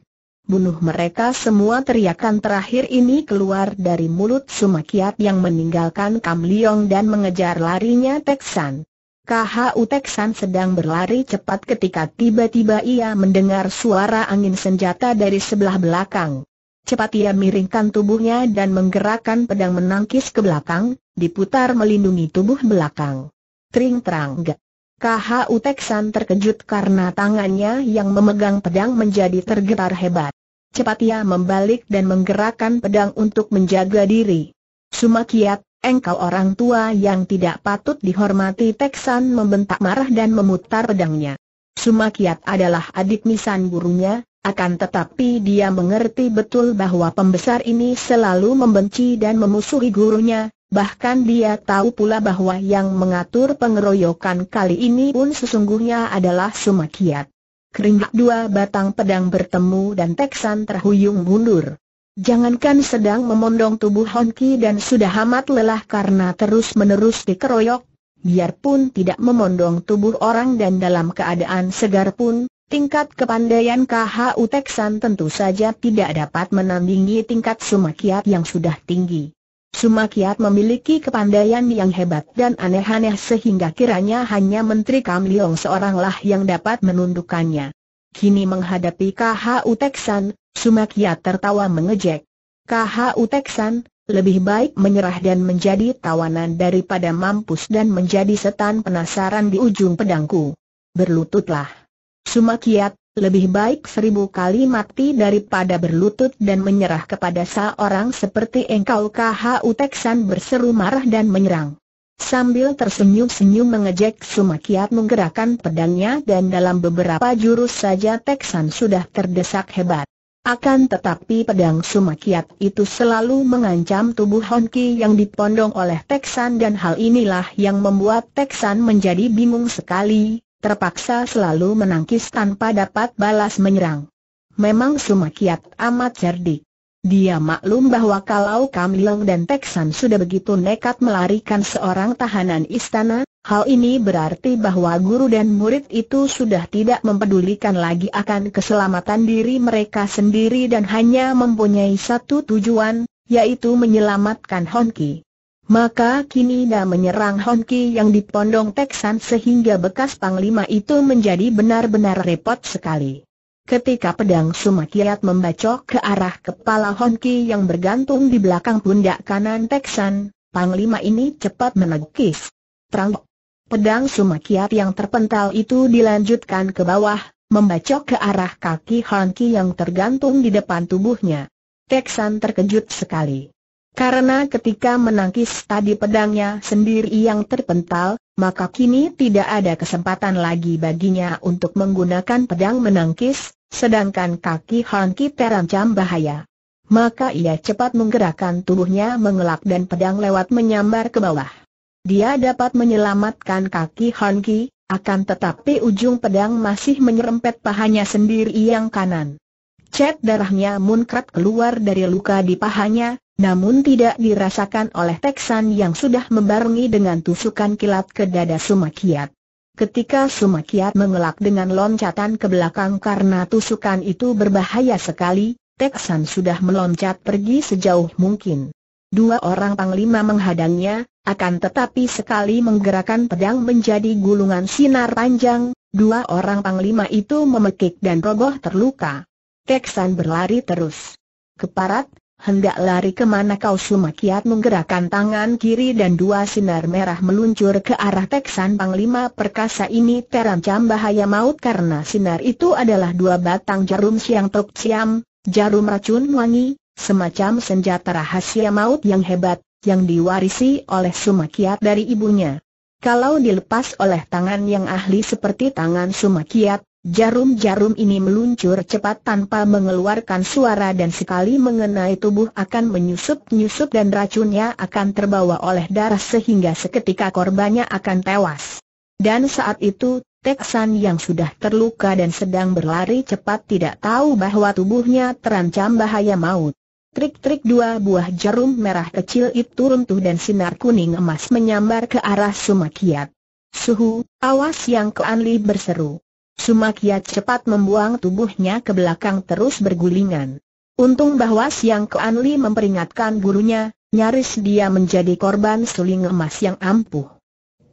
bunuh mereka semua teriakan terakhir ini keluar dari mulut Sumakiat yang meninggalkan Kam Liong dan mengejar larinya Teksan. KHU Teksan sedang berlari cepat ketika tiba-tiba ia mendengar suara angin senjata dari sebelah belakang. Cepat ia miringkan tubuhnya dan menggerakkan pedang menangkis ke belakang, diputar melindungi tubuh belakang. Tring terang gak. KHU Teksan terkejut karena tangannya yang memegang pedang menjadi tergetar hebat. Cepat ia membalik dan menggerakkan pedang untuk menjaga diri. Sumakiat, engkau orang tua yang tidak patut dihormati Teksan membentak marah dan memutar pedangnya. Sumakiat adalah adik misan gurunya, akan tetapi dia mengerti betul bahwa pembesar ini selalu membenci dan memusuhi gurunya, Bahkan dia tahu pula bahwa yang mengatur pengeroyokan kali ini pun sesungguhnya adalah Sumakiat. Keringat dua batang pedang bertemu dan Teksan terhuyung mundur. Jangankan sedang memondong tubuh Honki dan sudah amat lelah karena terus-menerus dikeroyok, biarpun tidak memondong tubuh orang dan dalam keadaan segar pun, tingkat kepandaian KHU Teksan tentu saja tidak dapat menandingi tingkat Sumakiat yang sudah tinggi. Sumakiat memiliki kepandaian yang hebat dan aneh-aneh sehingga kiranya hanya Menteri Kam Leong seoranglah yang dapat menundukkannya. Kini menghadapi KH Teksan, Sumakiat tertawa mengejek. KH Teksan, lebih baik menyerah dan menjadi tawanan daripada mampus dan menjadi setan penasaran di ujung pedangku. Berlututlah. Sumakiat, lebih baik seribu kali mati daripada berlutut dan menyerah kepada seorang seperti engkau KHU Teksan berseru marah dan menyerang. Sambil tersenyum-senyum mengejek Sumakiat menggerakkan pedangnya dan dalam beberapa jurus saja Teksan sudah terdesak hebat. Akan tetapi pedang Sumakiat itu selalu mengancam tubuh Honki yang dipondong oleh Teksan dan hal inilah yang membuat Teksan menjadi bingung sekali, terpaksa selalu menangkis tanpa dapat balas menyerang. Memang Sumakiat amat cerdik. Dia maklum bahwa kalau Kamilong dan Teksan sudah begitu nekat melarikan seorang tahanan istana, hal ini berarti bahwa guru dan murid itu sudah tidak mempedulikan lagi akan keselamatan diri mereka sendiri dan hanya mempunyai satu tujuan, yaitu menyelamatkan Honki. Maka kini dia menyerang Honki yang dipondong Texan sehingga bekas panglima itu menjadi benar-benar repot sekali. Ketika pedang Sumakiat membacok ke arah kepala Honki yang bergantung di belakang pundak kanan Texan, panglima ini cepat menegkis. Terang. Pedang Sumakiat yang terpental itu dilanjutkan ke bawah, membacok ke arah kaki Honki yang tergantung di depan tubuhnya. Texan terkejut sekali. Karena ketika menangkis tadi pedangnya sendiri yang terpental, maka kini tidak ada kesempatan lagi baginya untuk menggunakan pedang menangkis, sedangkan kaki Hanki terancam bahaya. Maka ia cepat menggerakkan tubuhnya mengelak dan pedang lewat menyambar ke bawah. Dia dapat menyelamatkan kaki Hanki, akan tetapi ujung pedang masih menyerempet pahanya sendiri yang kanan. Cet darahnya munkrat keluar dari luka di pahanya, namun tidak dirasakan oleh Teksan yang sudah membarungi dengan tusukan kilat ke dada Sumakiat. Ketika Sumakiat mengelak dengan loncatan ke belakang karena tusukan itu berbahaya sekali, Teksan sudah meloncat pergi sejauh mungkin. Dua orang panglima menghadangnya, akan tetapi sekali menggerakkan pedang menjadi gulungan sinar panjang, dua orang panglima itu memekik dan roboh terluka. Teksan berlari terus. Keparat, hendak lari kemana kau Sumakiat menggerakkan tangan kiri dan dua sinar merah meluncur ke arah teksan panglima perkasa ini terancam bahaya maut karena sinar itu adalah dua batang jarum siang tok siam, jarum racun wangi, semacam senjata rahasia maut yang hebat, yang diwarisi oleh Sumakiat dari ibunya. Kalau dilepas oleh tangan yang ahli seperti tangan Sumakiat, Jarum-jarum ini meluncur cepat tanpa mengeluarkan suara dan sekali mengenai tubuh akan menyusup-nyusup dan racunnya akan terbawa oleh darah sehingga seketika korbannya akan tewas. Dan saat itu, Teksan yang sudah terluka dan sedang berlari cepat tidak tahu bahwa tubuhnya terancam bahaya maut. Trik-trik dua buah jarum merah kecil itu runtuh dan sinar kuning emas menyambar ke arah Sumakiat. Suhu, awas yang Keanli berseru. Sumakia cepat membuang tubuhnya ke belakang terus bergulingan. Untung bahwa Siang keanli memperingatkan gurunya, nyaris dia menjadi korban suling emas yang ampuh.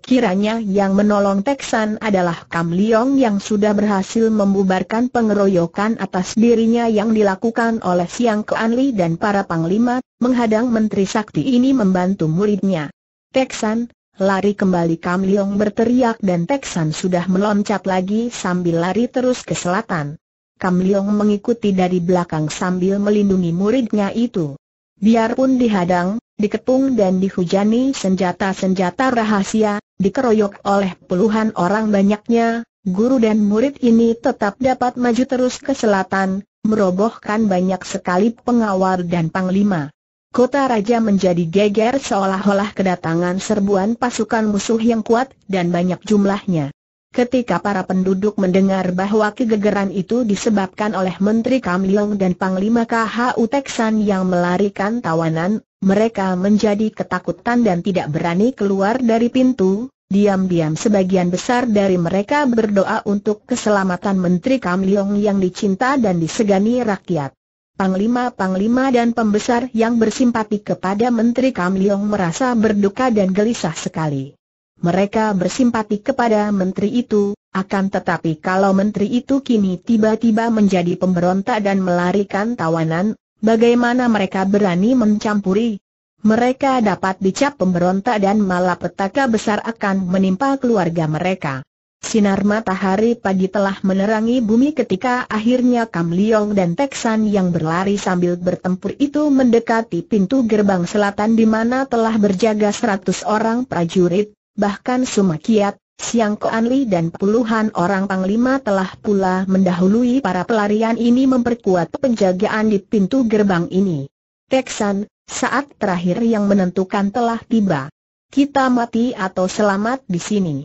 Kiranya yang menolong Teksan adalah Kam Leong yang sudah berhasil membubarkan pengeroyokan atas dirinya yang dilakukan oleh Siang keanli dan para panglima, menghadang Menteri Sakti ini membantu muridnya. Teksan, Lari kembali Kam Leong berteriak dan Teksan sudah meloncat lagi sambil lari terus ke selatan. Kam Leong mengikuti dari belakang sambil melindungi muridnya itu. Biarpun dihadang, dikepung dan dihujani senjata-senjata rahasia, dikeroyok oleh puluhan orang banyaknya, guru dan murid ini tetap dapat maju terus ke selatan, merobohkan banyak sekali pengawal dan panglima. Kota Raja menjadi geger seolah-olah kedatangan serbuan pasukan musuh yang kuat dan banyak jumlahnya. Ketika para penduduk mendengar bahwa kegegeran itu disebabkan oleh Menteri Kamliong dan Panglima KHU Teksan yang melarikan tawanan, mereka menjadi ketakutan dan tidak berani keluar dari pintu, diam-diam sebagian besar dari mereka berdoa untuk keselamatan Menteri Kamliong yang dicinta dan disegani rakyat. Panglima-panglima dan pembesar yang bersimpati kepada Menteri Kam Leong merasa berduka dan gelisah sekali. Mereka bersimpati kepada menteri itu, akan tetapi kalau menteri itu kini tiba-tiba menjadi pemberontak dan melarikan tawanan, bagaimana mereka berani mencampuri? Mereka dapat dicap pemberontak dan malapetaka besar akan menimpa keluarga mereka. Sinar matahari pagi telah menerangi bumi ketika akhirnya Kam Liong dan Teksan yang berlari sambil bertempur itu mendekati pintu gerbang selatan di mana telah berjaga seratus orang prajurit, bahkan Sumakiat, Siang Koan dan puluhan orang panglima telah pula mendahului para pelarian ini memperkuat penjagaan di pintu gerbang ini. Teksan, saat terakhir yang menentukan telah tiba. Kita mati atau selamat di sini.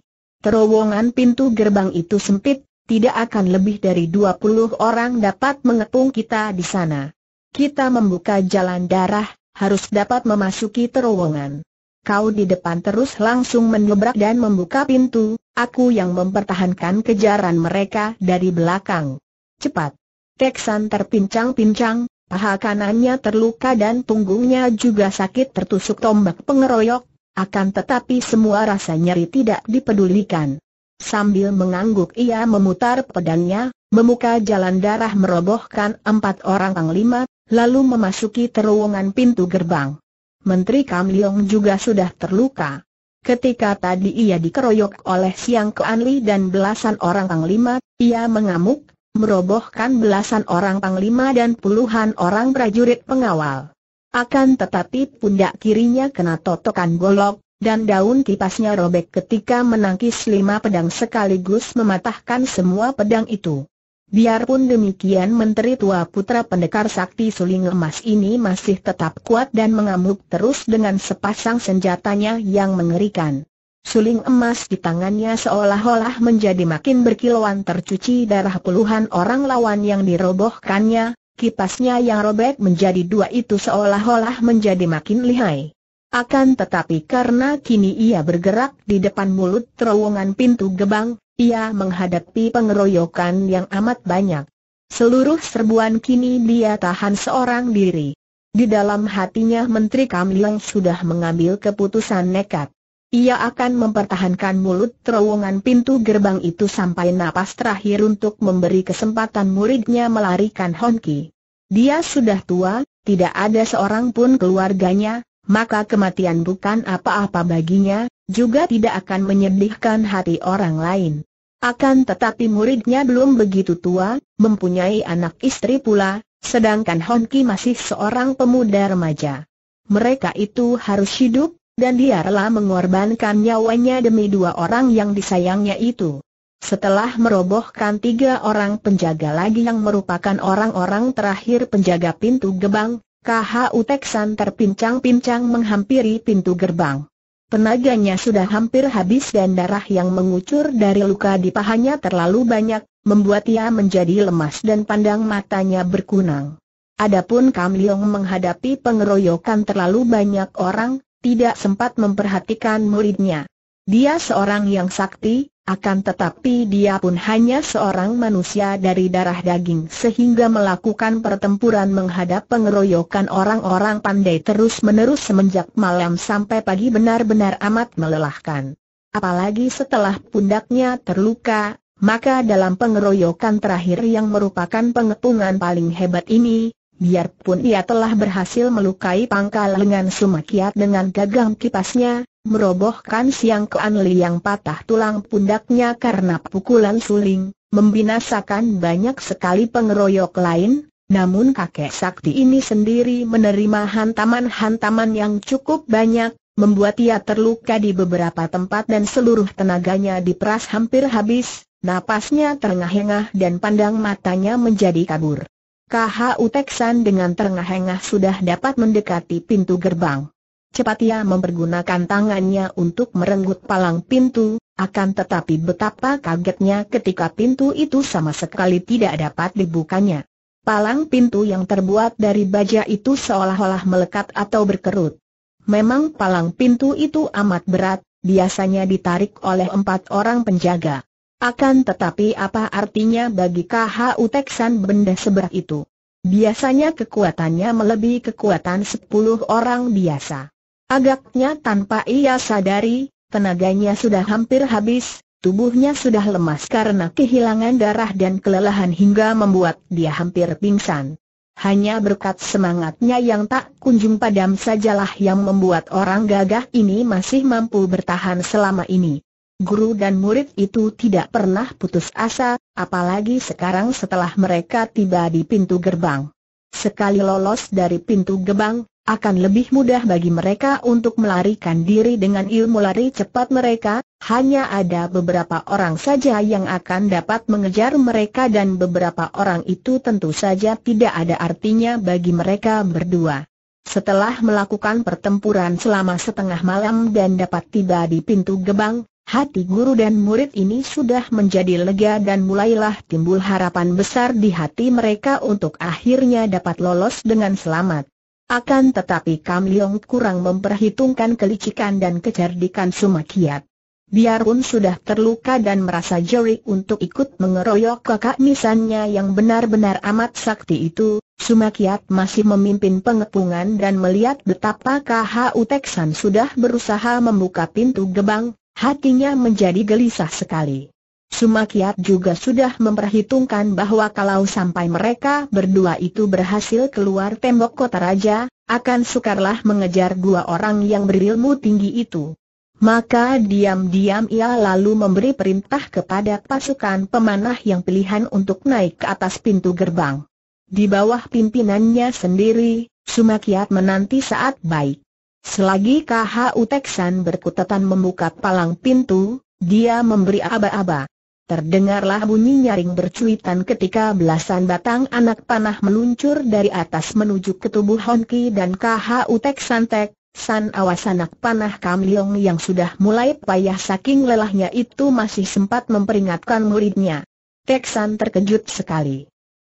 Terowongan pintu gerbang itu sempit, tidak akan lebih dari 20 orang dapat mengepung kita di sana. Kita membuka jalan darah, harus dapat memasuki terowongan. Kau di depan terus langsung menyebrak dan membuka pintu, aku yang mempertahankan kejaran mereka dari belakang. Cepat! Teksan terpincang-pincang, paha kanannya terluka dan punggungnya juga sakit tertusuk tombak pengeroyok, akan tetapi semua rasa nyeri tidak dipedulikan. Sambil mengangguk ia memutar pedangnya, memuka jalan darah merobohkan empat orang panglima, lalu memasuki terowongan pintu gerbang. Menteri Kam Leong juga sudah terluka. Ketika tadi ia dikeroyok oleh Siang Keanli dan belasan orang panglima, ia mengamuk, merobohkan belasan orang panglima dan puluhan orang prajurit pengawal. Akan tetapi pundak kirinya kena totokan golok, dan daun kipasnya robek ketika menangkis lima pedang sekaligus mematahkan semua pedang itu. Biarpun demikian Menteri Tua Putra Pendekar Sakti Suling Emas ini masih tetap kuat dan mengamuk terus dengan sepasang senjatanya yang mengerikan. Suling emas di tangannya seolah-olah menjadi makin berkilauan tercuci darah puluhan orang lawan yang dirobohkannya, Kipasnya yang robek menjadi dua itu seolah-olah menjadi makin lihai. Akan tetapi karena kini ia bergerak di depan mulut terowongan pintu gebang, ia menghadapi pengeroyokan yang amat banyak. Seluruh serbuan kini dia tahan seorang diri. Di dalam hatinya Menteri Kamliang sudah mengambil keputusan nekat ia akan mempertahankan mulut terowongan pintu gerbang itu sampai napas terakhir untuk memberi kesempatan muridnya melarikan Honki. Dia sudah tua, tidak ada seorang pun keluarganya, maka kematian bukan apa-apa baginya, juga tidak akan menyedihkan hati orang lain. Akan tetapi muridnya belum begitu tua, mempunyai anak istri pula, sedangkan Honki masih seorang pemuda remaja. Mereka itu harus hidup, dan dia rela mengorbankan nyawanya demi dua orang yang disayangnya itu. Setelah merobohkan tiga orang penjaga lagi yang merupakan orang-orang terakhir penjaga pintu gerbang, KH Teksan terpincang-pincang menghampiri pintu gerbang. Tenaganya sudah hampir habis dan darah yang mengucur dari luka di pahanya terlalu banyak, membuat ia menjadi lemas dan pandang matanya berkunang. Adapun Kam Leong menghadapi pengeroyokan terlalu banyak orang, tidak sempat memperhatikan muridnya. Dia seorang yang sakti, akan tetapi dia pun hanya seorang manusia dari darah daging sehingga melakukan pertempuran menghadap pengeroyokan orang-orang pandai terus-menerus semenjak malam sampai pagi benar-benar amat melelahkan. Apalagi setelah pundaknya terluka, maka dalam pengeroyokan terakhir yang merupakan pengepungan paling hebat ini, biarpun ia telah berhasil melukai pangkal lengan Sumakiat dengan gagang kipasnya, merobohkan siang keanli yang patah tulang pundaknya karena pukulan suling, membinasakan banyak sekali pengeroyok lain, namun kakek sakti ini sendiri menerima hantaman-hantaman yang cukup banyak, membuat ia terluka di beberapa tempat dan seluruh tenaganya diperas hampir habis, napasnya terengah-engah dan pandang matanya menjadi kabur. KH Utexan dengan terengah-engah sudah dapat mendekati pintu gerbang. Cepat ia mempergunakan tangannya untuk merenggut palang pintu, akan tetapi betapa kagetnya ketika pintu itu sama sekali tidak dapat dibukanya. Palang pintu yang terbuat dari baja itu seolah-olah melekat atau berkerut. Memang palang pintu itu amat berat, biasanya ditarik oleh empat orang penjaga. Akan tetapi apa artinya bagi KHU uteksan benda seberat itu? Biasanya kekuatannya melebihi kekuatan 10 orang biasa. Agaknya tanpa ia sadari, tenaganya sudah hampir habis, tubuhnya sudah lemas karena kehilangan darah dan kelelahan hingga membuat dia hampir pingsan. Hanya berkat semangatnya yang tak kunjung padam sajalah yang membuat orang gagah ini masih mampu bertahan selama ini guru dan murid itu tidak pernah putus asa, apalagi sekarang setelah mereka tiba di pintu gerbang. Sekali lolos dari pintu gerbang, akan lebih mudah bagi mereka untuk melarikan diri dengan ilmu lari cepat mereka, hanya ada beberapa orang saja yang akan dapat mengejar mereka dan beberapa orang itu tentu saja tidak ada artinya bagi mereka berdua. Setelah melakukan pertempuran selama setengah malam dan dapat tiba di pintu gerbang. Hati guru dan murid ini sudah menjadi lega dan mulailah timbul harapan besar di hati mereka untuk akhirnya dapat lolos dengan selamat. Akan tetapi Kam Leong kurang memperhitungkan kelicikan dan kecerdikan Sumakiat. Biarpun sudah terluka dan merasa jeri untuk ikut mengeroyok kakak misannya yang benar-benar amat sakti itu, Sumakiat masih memimpin pengepungan dan melihat betapa KHU Teksan sudah berusaha membuka pintu gebang, Hatinya menjadi gelisah sekali. Sumakiat juga sudah memperhitungkan bahwa kalau sampai mereka berdua itu berhasil keluar tembok kota raja, akan sukarlah mengejar dua orang yang berilmu tinggi itu. Maka diam-diam ia lalu memberi perintah kepada pasukan pemanah yang pilihan untuk naik ke atas pintu gerbang. Di bawah pimpinannya sendiri, Sumakiat menanti saat baik. Selagi KH Uteksan berkutatan membuka palang pintu, dia memberi aba-aba. Terdengarlah bunyi nyaring bercuitan ketika belasan batang anak panah meluncur dari atas menuju ke tubuh Honki dan KH Uteksan Tek. San awas anak panah Kam Leong yang sudah mulai payah saking lelahnya itu masih sempat memperingatkan muridnya. Teksan terkejut sekali.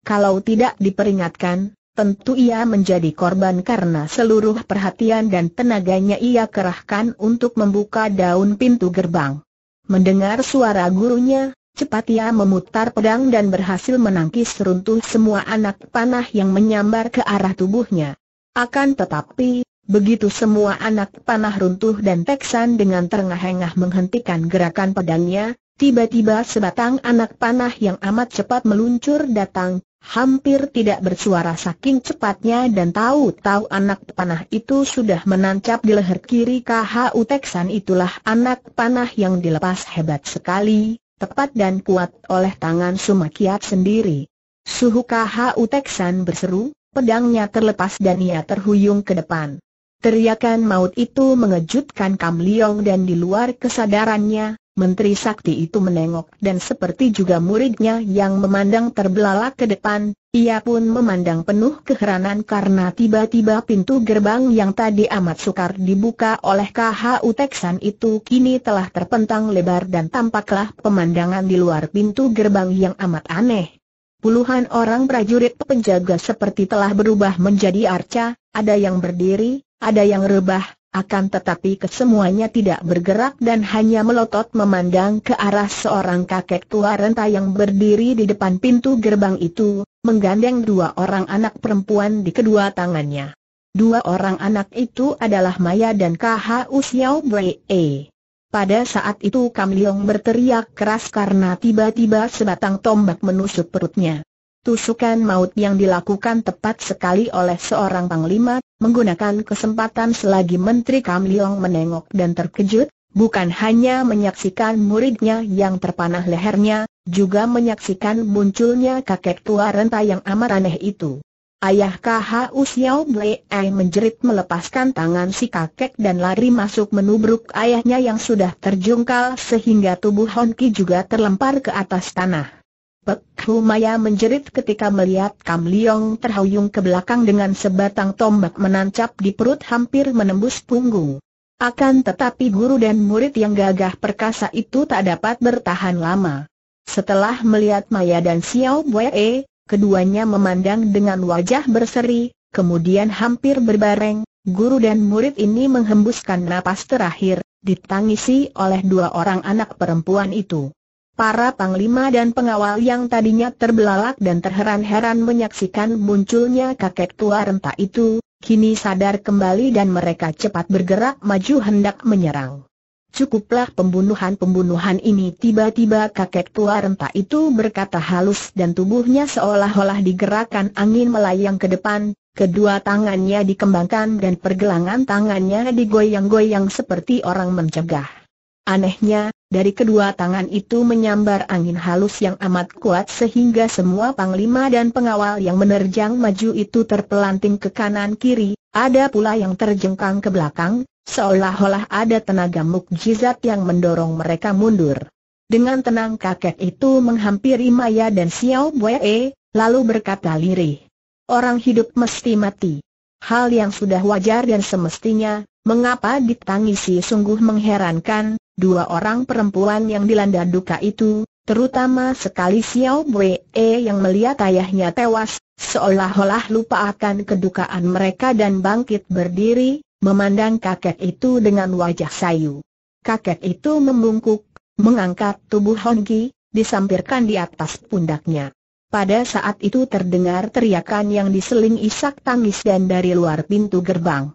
Kalau tidak diperingatkan, Tentu ia menjadi korban karena seluruh perhatian dan tenaganya ia kerahkan untuk membuka daun pintu gerbang. Mendengar suara gurunya, cepat ia memutar pedang dan berhasil menangkis runtuh semua anak panah yang menyambar ke arah tubuhnya. Akan tetapi, begitu semua anak panah runtuh dan Teksan dengan terengah-engah menghentikan gerakan pedangnya, tiba-tiba sebatang anak panah yang amat cepat meluncur datang, hampir tidak bersuara saking cepatnya dan tahu-tahu anak panah itu sudah menancap di leher kiri KHU Uteksan itulah anak panah yang dilepas hebat sekali, tepat dan kuat oleh tangan Sumakiat sendiri. Suhu KHU Uteksan berseru, pedangnya terlepas dan ia terhuyung ke depan. Teriakan maut itu mengejutkan Kam Liong dan di luar kesadarannya, Menteri Sakti itu menengok dan seperti juga muridnya yang memandang terbelalak ke depan, ia pun memandang penuh keheranan karena tiba-tiba pintu gerbang yang tadi amat sukar dibuka oleh KHU Teksan itu kini telah terpentang lebar dan tampaklah pemandangan di luar pintu gerbang yang amat aneh. Puluhan orang prajurit penjaga seperti telah berubah menjadi arca, ada yang berdiri, ada yang rebah, akan tetapi kesemuanya tidak bergerak dan hanya melotot memandang ke arah seorang kakek tua renta yang berdiri di depan pintu gerbang itu, menggandeng dua orang anak perempuan di kedua tangannya. Dua orang anak itu adalah Maya dan KH Xiao Bree. Pada saat itu Kam Leong berteriak keras karena tiba-tiba sebatang tombak menusuk perutnya. Tusukan maut yang dilakukan tepat sekali oleh seorang panglima menggunakan kesempatan selagi Menteri Kam Liong menengok dan terkejut, bukan hanya menyaksikan muridnya yang terpanah lehernya, juga menyaksikan munculnya kakek tua renta yang amat aneh itu. Ayah KHU Xiao Blei menjerit melepaskan tangan si kakek dan lari masuk menubruk ayahnya yang sudah terjungkal sehingga tubuh Honki juga terlempar ke atas tanah. Pek Humaya menjerit ketika melihat Kam Liong terhuyung ke belakang dengan sebatang tombak menancap di perut hampir menembus punggung. Akan tetapi guru dan murid yang gagah perkasa itu tak dapat bertahan lama. Setelah melihat Maya dan Xiao Wei, keduanya memandang dengan wajah berseri, kemudian hampir berbareng, guru dan murid ini menghembuskan napas terakhir, ditangisi oleh dua orang anak perempuan itu. Para panglima dan pengawal yang tadinya terbelalak dan terheran-heran menyaksikan munculnya kakek tua renta itu, kini sadar kembali dan mereka cepat bergerak maju hendak menyerang. Cukuplah pembunuhan-pembunuhan ini tiba-tiba kakek tua renta itu berkata halus dan tubuhnya seolah-olah digerakkan angin melayang ke depan, kedua tangannya dikembangkan dan pergelangan tangannya digoyang-goyang seperti orang mencegah. Anehnya, dari kedua tangan itu menyambar angin halus yang amat kuat sehingga semua panglima dan pengawal yang menerjang maju itu terpelanting ke kanan kiri, ada pula yang terjengkang ke belakang, seolah-olah ada tenaga mukjizat yang mendorong mereka mundur. Dengan tenang kakek itu menghampiri Maya dan Xiao Wei, lalu berkata lirih. Orang hidup mesti mati. Hal yang sudah wajar dan semestinya, Mengapa ditangisi sungguh mengherankan, dua orang perempuan yang dilanda duka itu, terutama sekali Xiao Wei e yang melihat ayahnya tewas, seolah-olah lupa akan kedukaan mereka dan bangkit berdiri, memandang kakek itu dengan wajah sayu. Kakek itu membungkuk, mengangkat tubuh Hongki, disampirkan di atas pundaknya. Pada saat itu terdengar teriakan yang diseling isak tangis dan dari luar pintu gerbang.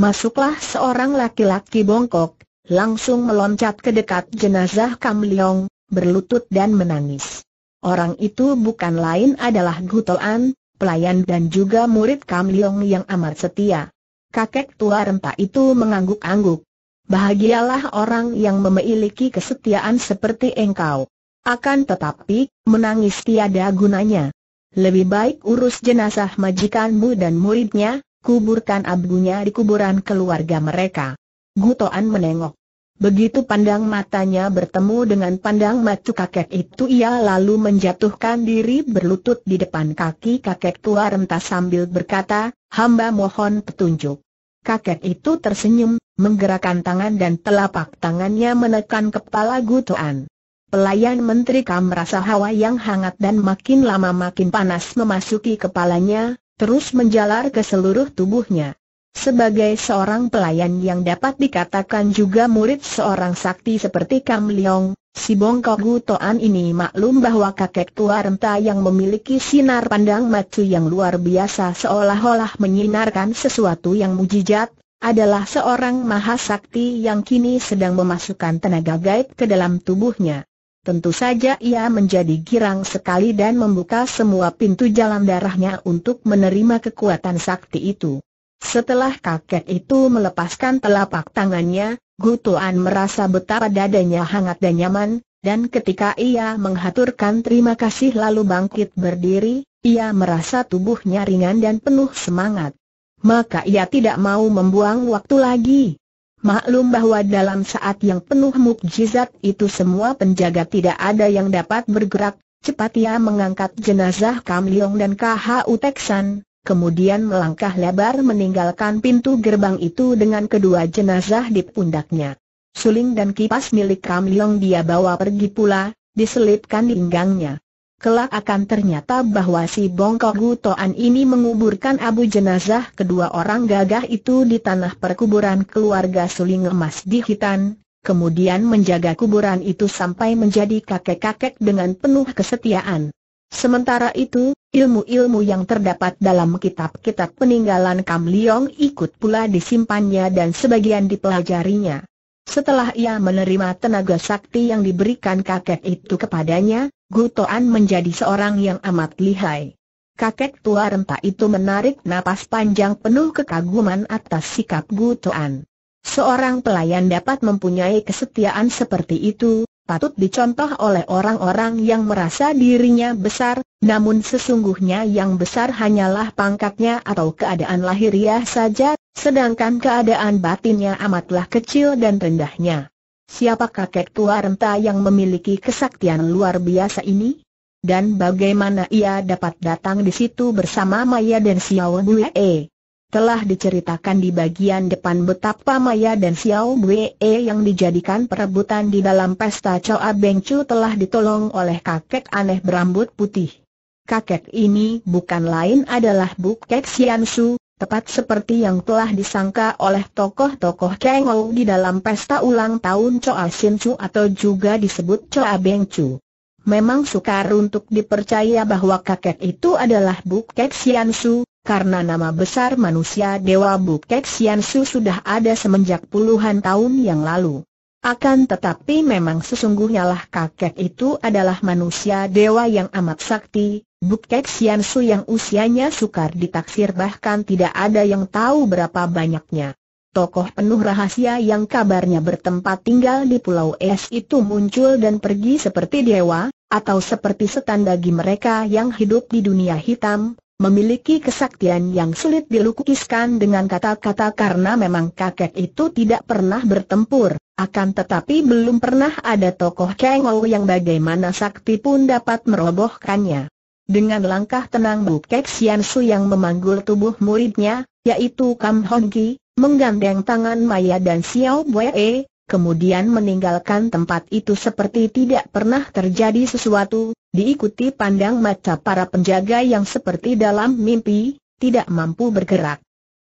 Masuklah seorang laki-laki bongkok, langsung meloncat ke dekat jenazah Kam Leong, berlutut dan menangis. Orang itu bukan lain adalah Gutoan, pelayan dan juga murid Kam Leong yang amat setia. Kakek tua renta itu mengangguk-angguk. Bahagialah orang yang memiliki kesetiaan seperti engkau. Akan tetapi, menangis tiada gunanya. Lebih baik urus jenazah majikanmu dan muridnya, kuburkan abunya di kuburan keluarga mereka. Gutoan menengok. Begitu pandang matanya bertemu dengan pandang matu kakek itu ia lalu menjatuhkan diri berlutut di depan kaki kakek tua renta sambil berkata, hamba mohon petunjuk. Kakek itu tersenyum, menggerakkan tangan dan telapak tangannya menekan kepala Gutoan. Pelayan menteri merasa hawa yang hangat dan makin lama makin panas memasuki kepalanya, terus menjalar ke seluruh tubuhnya. Sebagai seorang pelayan yang dapat dikatakan juga murid seorang sakti seperti Kam Leong, si Bongkok Gutoan ini maklum bahwa kakek tua renta yang memiliki sinar pandang macu yang luar biasa seolah-olah menyinarkan sesuatu yang mujijat, adalah seorang maha sakti yang kini sedang memasukkan tenaga gaib ke dalam tubuhnya. Tentu saja ia menjadi girang sekali dan membuka semua pintu jalan darahnya untuk menerima kekuatan sakti itu. Setelah kakek itu melepaskan telapak tangannya, Gutuan merasa betapa dadanya hangat dan nyaman, dan ketika ia menghaturkan terima kasih lalu bangkit berdiri, ia merasa tubuhnya ringan dan penuh semangat. Maka ia tidak mau membuang waktu lagi. Maklum bahwa dalam saat yang penuh mukjizat itu semua penjaga tidak ada yang dapat bergerak, cepat ia mengangkat jenazah Kam Leong dan KH Uteksan, kemudian melangkah lebar meninggalkan pintu gerbang itu dengan kedua jenazah di pundaknya. Suling dan kipas milik Kam Leong dia bawa pergi pula, diselipkan di pinggangnya kelak akan ternyata bahwa si Bongkok Gutoan ini menguburkan abu jenazah kedua orang gagah itu di tanah perkuburan keluarga Suling Emas di Hitan, kemudian menjaga kuburan itu sampai menjadi kakek-kakek dengan penuh kesetiaan. Sementara itu, ilmu-ilmu yang terdapat dalam kitab-kitab peninggalan Kam Leong ikut pula disimpannya dan sebagian dipelajarinya. Setelah ia menerima tenaga sakti yang diberikan kakek itu kepadanya, Gutoan menjadi seorang yang amat lihai. Kakek tua renta itu menarik napas panjang penuh kekaguman atas sikap Gutoan. Seorang pelayan dapat mempunyai kesetiaan seperti itu, patut dicontoh oleh orang-orang yang merasa dirinya besar, namun sesungguhnya yang besar hanyalah pangkatnya atau keadaan lahiriah saja Sedangkan keadaan batinnya amatlah kecil dan rendahnya. Siapa kakek tua renta yang memiliki kesaktian luar biasa ini? Dan bagaimana ia dapat datang di situ bersama Maya dan Xiao Bue? Telah diceritakan di bagian depan betapa Maya dan Xiao Bue yang dijadikan perebutan di dalam pesta Choa Beng Chu telah ditolong oleh kakek aneh berambut putih. Kakek ini bukan lain adalah Bu Kek Xian Su, Tepat seperti yang telah disangka oleh tokoh-tokoh Kang Ou di dalam pesta ulang tahun Choa Sin Chu atau juga disebut Choa Beng Chu. Memang sukar untuk dipercaya bahwa kakek itu adalah Bukek Sian Su, karena nama besar manusia Dewa Bukek Sian Su sudah ada semenjak puluhan tahun yang lalu. Akan tetapi memang sesungguhnya lah kakek itu adalah manusia dewa yang amat sakti, Bukek Sian Su yang usianya sukar ditaksir bahkan tidak ada yang tahu berapa banyaknya. Tokoh penuh rahasia yang kabarnya bertempat tinggal di Pulau Es itu muncul dan pergi seperti dewa, atau seperti setan bagi mereka yang hidup di dunia hitam, memiliki kesaktian yang sulit dilukiskan dengan kata-kata karena memang kakek itu tidak pernah bertempur, akan tetapi belum pernah ada tokoh ngau yang bagaimana sakti pun dapat merobohkannya. Dengan langkah tenang Kek Sian Su yang memanggul tubuh muridnya, yaitu Kam Hon Ki, menggandeng tangan Maya dan Xiao Wei, kemudian meninggalkan tempat itu seperti tidak pernah terjadi sesuatu, diikuti pandang mata para penjaga yang seperti dalam mimpi, tidak mampu bergerak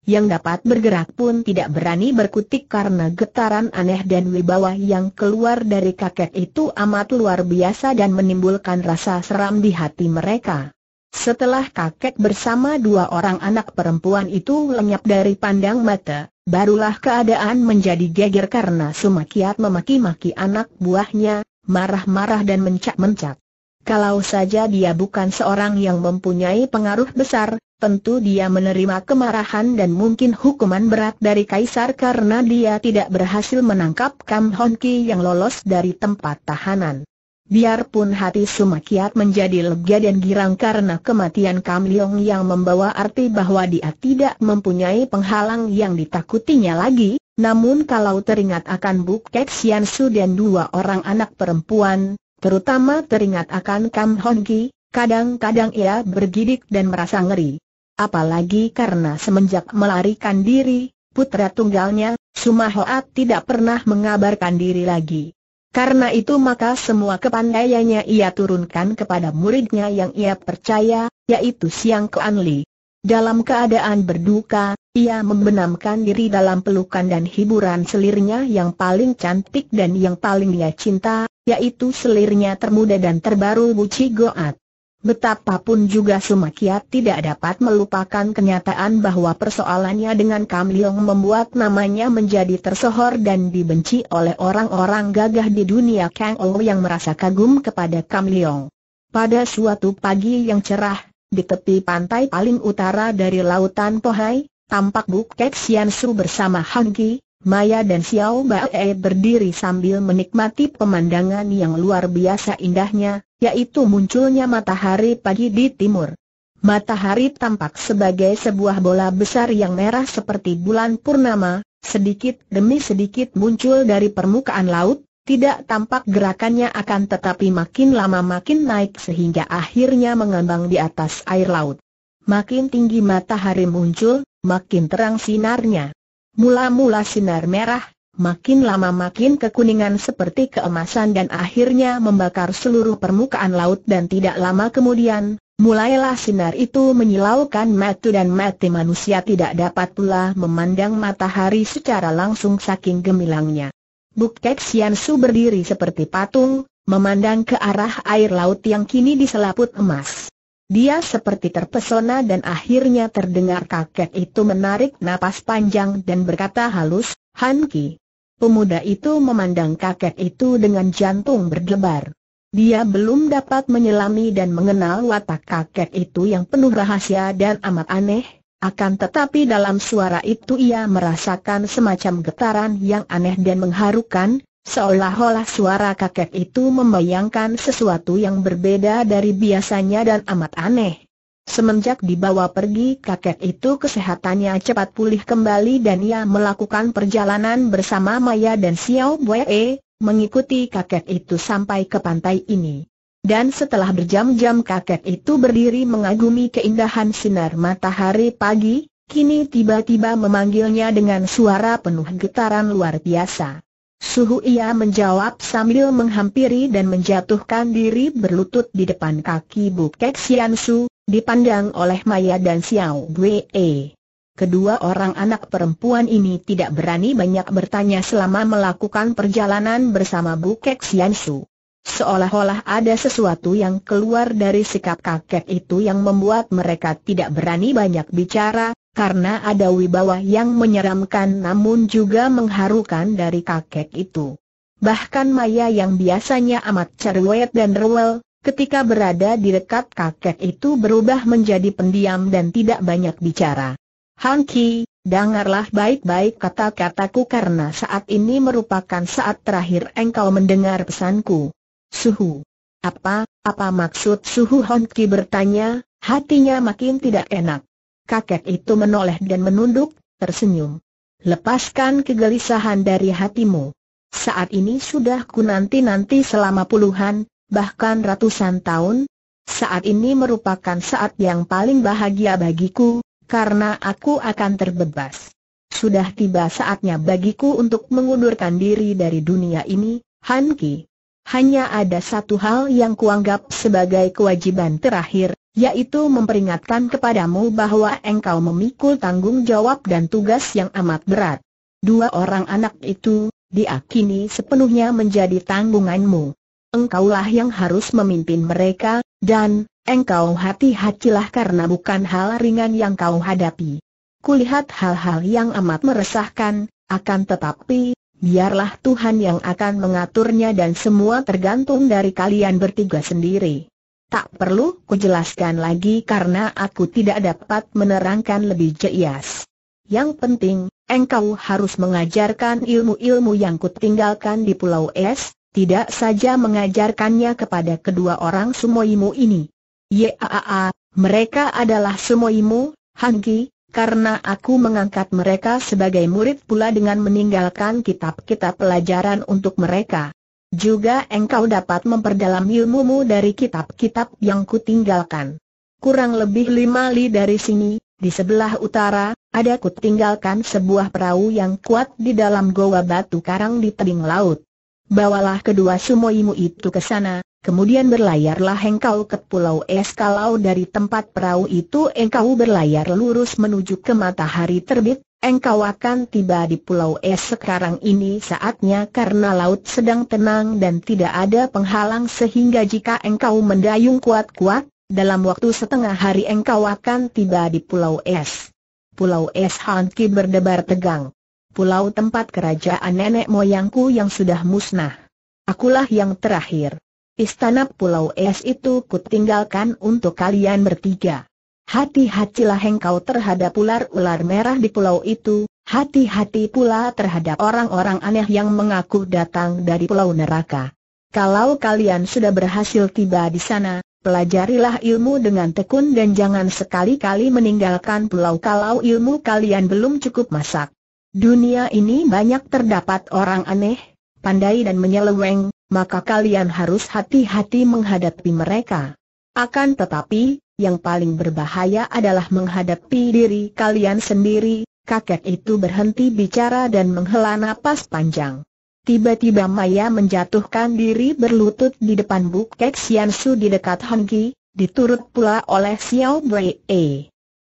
yang dapat bergerak pun tidak berani berkutik karena getaran aneh dan wibawa yang keluar dari kakek itu amat luar biasa dan menimbulkan rasa seram di hati mereka. Setelah kakek bersama dua orang anak perempuan itu lenyap dari pandang mata, barulah keadaan menjadi geger karena Sumakiat memaki-maki anak buahnya, marah-marah dan mencak-mencak. Kalau saja dia bukan seorang yang mempunyai pengaruh besar, tentu dia menerima kemarahan dan mungkin hukuman berat dari Kaisar karena dia tidak berhasil menangkap Kam Hon Ki yang lolos dari tempat tahanan. Biarpun hati Sumakiat menjadi lega dan girang karena kematian Kam Leong yang membawa arti bahwa dia tidak mempunyai penghalang yang ditakutinya lagi, namun kalau teringat akan Buk Kek Sian Su dan dua orang anak perempuan, terutama teringat akan Kam Hon Ki, kadang-kadang ia bergidik dan merasa ngeri. Apalagi karena semenjak melarikan diri, putra tunggalnya, Sumahoat tidak pernah mengabarkan diri lagi. Karena itu maka semua kepandaiannya ia turunkan kepada muridnya yang ia percaya, yaitu Siang Kuan Li. Dalam keadaan berduka, ia membenamkan diri dalam pelukan dan hiburan selirnya yang paling cantik dan yang paling ia cinta, yaitu selirnya termuda dan terbaru Buci Goat. Betapapun juga Sumakiat tidak dapat melupakan kenyataan bahwa persoalannya dengan Kam Leong membuat namanya menjadi tersohor dan dibenci oleh orang-orang gagah di dunia Kang Ou yang merasa kagum kepada Kam Leong. Pada suatu pagi yang cerah, di tepi pantai paling utara dari lautan Pohai, tampak Bukek Su bersama Hang Maya dan Xiao Bae berdiri sambil menikmati pemandangan yang luar biasa indahnya, yaitu munculnya matahari pagi di timur. Matahari tampak sebagai sebuah bola besar yang merah seperti bulan purnama, sedikit demi sedikit muncul dari permukaan laut, tidak tampak gerakannya akan tetapi makin lama makin naik sehingga akhirnya mengambang di atas air laut. Makin tinggi matahari muncul, makin terang sinarnya. Mula-mula sinar merah, makin lama makin kekuningan seperti keemasan dan akhirnya membakar seluruh permukaan laut dan tidak lama kemudian, mulailah sinar itu menyilaukan mata dan mati manusia tidak dapat pula memandang matahari secara langsung saking gemilangnya. Bukek Sian Su berdiri seperti patung, memandang ke arah air laut yang kini diselaput emas. Dia seperti terpesona dan akhirnya terdengar kakek itu menarik napas panjang dan berkata halus, Han Ki. Pemuda itu memandang kakek itu dengan jantung berdebar. Dia belum dapat menyelami dan mengenal watak kakek itu yang penuh rahasia dan amat aneh, akan tetapi dalam suara itu ia merasakan semacam getaran yang aneh dan mengharukan, Seolah-olah suara kakek itu membayangkan sesuatu yang berbeda dari biasanya dan amat aneh. Semenjak dibawa pergi kakek itu kesehatannya cepat pulih kembali dan ia melakukan perjalanan bersama Maya dan Xiao Buee, mengikuti kakek itu sampai ke pantai ini. Dan setelah berjam-jam kakek itu berdiri mengagumi keindahan sinar matahari pagi, kini tiba-tiba memanggilnya dengan suara penuh getaran luar biasa. Suhu ia menjawab sambil menghampiri dan menjatuhkan diri berlutut di depan kaki Bukek Sian Su, dipandang oleh Maya dan Xiao Wei. Kedua orang anak perempuan ini tidak berani banyak bertanya selama melakukan perjalanan bersama Bukek Sian Su. Seolah-olah ada sesuatu yang keluar dari sikap kakek itu yang membuat mereka tidak berani banyak bicara, karena ada wibawa yang menyeramkan namun juga mengharukan dari kakek itu. Bahkan Maya yang biasanya amat cerewet dan rewel, ketika berada di dekat kakek itu berubah menjadi pendiam dan tidak banyak bicara. Han Ki, dengarlah baik-baik kata-kataku karena saat ini merupakan saat terakhir engkau mendengar pesanku. Suhu. Apa, apa maksud Suhu Ki bertanya, hatinya makin tidak enak kakek itu menoleh dan menunduk, tersenyum. Lepaskan kegelisahan dari hatimu. Saat ini sudah ku nanti-nanti selama puluhan, bahkan ratusan tahun. Saat ini merupakan saat yang paling bahagia bagiku, karena aku akan terbebas. Sudah tiba saatnya bagiku untuk mengundurkan diri dari dunia ini, Han Ki. Hanya ada satu hal yang kuanggap sebagai kewajiban terakhir, yaitu memperingatkan kepadamu bahwa engkau memikul tanggung jawab dan tugas yang amat berat. Dua orang anak itu, diakini sepenuhnya menjadi tanggunganmu. Engkaulah yang harus memimpin mereka, dan, engkau hati-hatilah karena bukan hal ringan yang kau hadapi. Kulihat hal-hal yang amat meresahkan, akan tetapi, biarlah Tuhan yang akan mengaturnya dan semua tergantung dari kalian bertiga sendiri. Tak perlu kujelaskan lagi karena aku tidak dapat menerangkan lebih jelas. Yang penting, engkau harus mengajarkan ilmu-ilmu yang kutinggalkan di Pulau Es, tidak saja mengajarkannya kepada kedua orang sumoimu ini. Yaa, mereka adalah sumoimu, Hanki, karena aku mengangkat mereka sebagai murid pula dengan meninggalkan kitab-kitab pelajaran untuk mereka. Juga engkau dapat memperdalam ilmumu dari kitab-kitab yang kutinggalkan. Kurang lebih lima li dari sini, di sebelah utara, ada kutinggalkan sebuah perahu yang kuat di dalam goa batu karang di tebing laut. Bawalah kedua sumoimu itu ke sana, kemudian berlayarlah engkau ke Pulau Es kalau dari tempat perahu itu engkau berlayar lurus menuju ke matahari terbit, Engkau akan tiba di Pulau Es sekarang ini saatnya karena laut sedang tenang dan tidak ada penghalang sehingga jika engkau mendayung kuat-kuat, dalam waktu setengah hari engkau akan tiba di Pulau Es. Pulau Es Hanki berdebar tegang. Pulau tempat kerajaan nenek moyangku yang sudah musnah. Akulah yang terakhir. Istana Pulau Es itu kutinggalkan untuk kalian bertiga. Hati-hatilah engkau terhadap ular-ular merah di pulau itu, hati-hati pula terhadap orang-orang aneh yang mengaku datang dari pulau neraka. Kalau kalian sudah berhasil tiba di sana, pelajarilah ilmu dengan tekun dan jangan sekali-kali meninggalkan pulau kalau ilmu kalian belum cukup masak. Dunia ini banyak terdapat orang aneh, pandai dan menyeleweng, maka kalian harus hati-hati menghadapi mereka. Akan tetapi, yang paling berbahaya adalah menghadapi diri kalian sendiri, kakek itu berhenti bicara dan menghela napas panjang. Tiba-tiba Maya menjatuhkan diri berlutut di depan Bukek Su di dekat Hongki, diturut pula oleh Xiao Bue.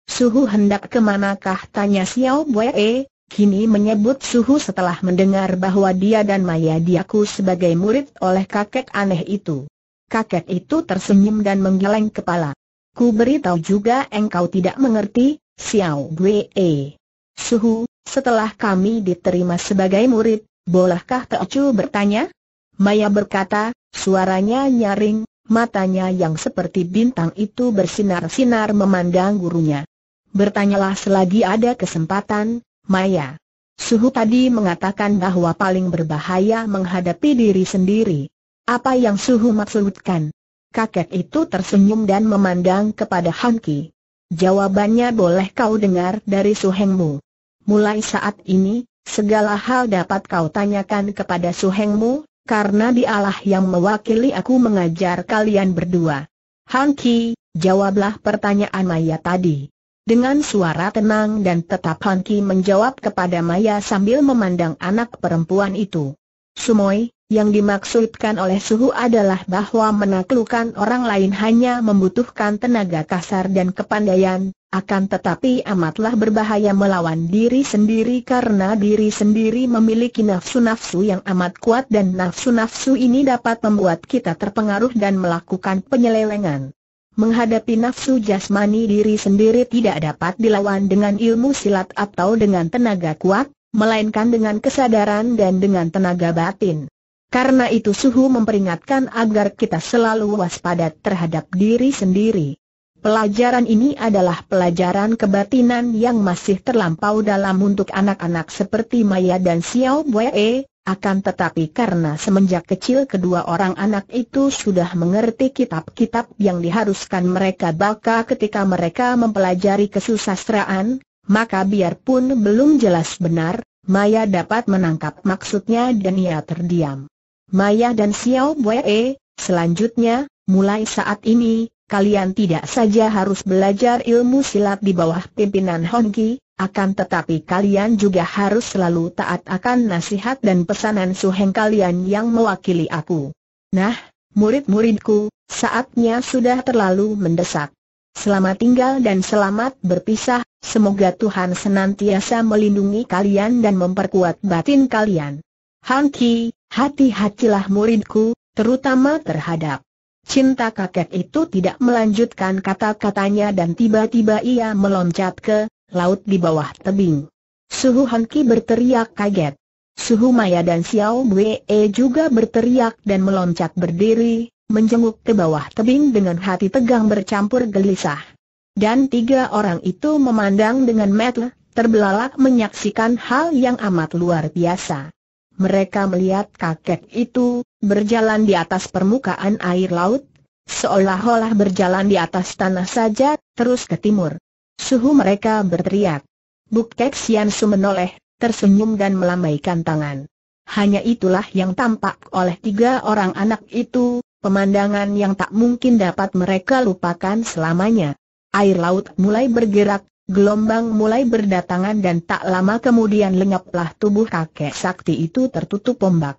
Suhu hendak kemanakah tanya Xiao Bue, Kini menyebut suhu setelah mendengar bahwa dia dan Maya diaku sebagai murid oleh kakek aneh itu. Kakek itu tersenyum dan menggeleng kepala. Ku beritahu juga engkau tidak mengerti, Xiao Wei. Suhu, setelah kami diterima sebagai murid, bolehkah Chu bertanya? Maya berkata, suaranya nyaring, matanya yang seperti bintang itu bersinar-sinar memandang gurunya. Bertanyalah selagi ada kesempatan, Maya. Suhu tadi mengatakan bahwa paling berbahaya menghadapi diri sendiri. Apa yang Suhu maksudkan? kakek itu tersenyum dan memandang kepada Han Ki. Jawabannya boleh kau dengar dari Su suhengmu. Mulai saat ini, segala hal dapat kau tanyakan kepada Su suhengmu, karena dialah yang mewakili aku mengajar kalian berdua. Han Ki, jawablah pertanyaan Maya tadi. Dengan suara tenang dan tetap Han Ki menjawab kepada Maya sambil memandang anak perempuan itu. Sumoi, yang dimaksudkan oleh suhu adalah bahwa menaklukkan orang lain hanya membutuhkan tenaga kasar dan kepandaian, akan tetapi amatlah berbahaya melawan diri sendiri karena diri sendiri memiliki nafsu-nafsu yang amat kuat dan nafsu-nafsu ini dapat membuat kita terpengaruh dan melakukan penyelewengan. Menghadapi nafsu jasmani diri sendiri tidak dapat dilawan dengan ilmu silat atau dengan tenaga kuat, melainkan dengan kesadaran dan dengan tenaga batin. Karena itu Suhu memperingatkan agar kita selalu waspada terhadap diri sendiri. Pelajaran ini adalah pelajaran kebatinan yang masih terlampau dalam untuk anak-anak seperti Maya dan Xiao Wei. akan tetapi karena semenjak kecil kedua orang anak itu sudah mengerti kitab-kitab yang diharuskan mereka baca ketika mereka mempelajari kesusastraan, maka biarpun belum jelas benar, Maya dapat menangkap maksudnya dan ia terdiam. Maya dan Xiao Wei, eh, selanjutnya, mulai saat ini, kalian tidak saja harus belajar ilmu silat di bawah pimpinan Hong Ki, akan tetapi kalian juga harus selalu taat akan nasihat dan pesanan suheng kalian yang mewakili aku. Nah, murid-muridku, saatnya sudah terlalu mendesak. Selamat tinggal dan selamat berpisah, semoga Tuhan senantiasa melindungi kalian dan memperkuat batin kalian. Hanki, hati-hatilah muridku, terutama terhadap cinta kakek itu tidak melanjutkan kata-katanya dan tiba-tiba ia meloncat ke laut di bawah tebing. Suhu Hanki berteriak kaget. Suhu Maya dan Xiao Wei juga berteriak dan meloncat berdiri, menjenguk ke bawah tebing dengan hati tegang bercampur gelisah. Dan tiga orang itu memandang dengan mata terbelalak menyaksikan hal yang amat luar biasa. Mereka melihat kakek itu, berjalan di atas permukaan air laut, seolah-olah berjalan di atas tanah saja, terus ke timur. Suhu mereka berteriak. Bukek Sian menoleh, tersenyum dan melambaikan tangan. Hanya itulah yang tampak oleh tiga orang anak itu, pemandangan yang tak mungkin dapat mereka lupakan selamanya. Air laut mulai bergerak, Gelombang mulai berdatangan dan tak lama kemudian lenyaplah tubuh kakek sakti itu tertutup ombak.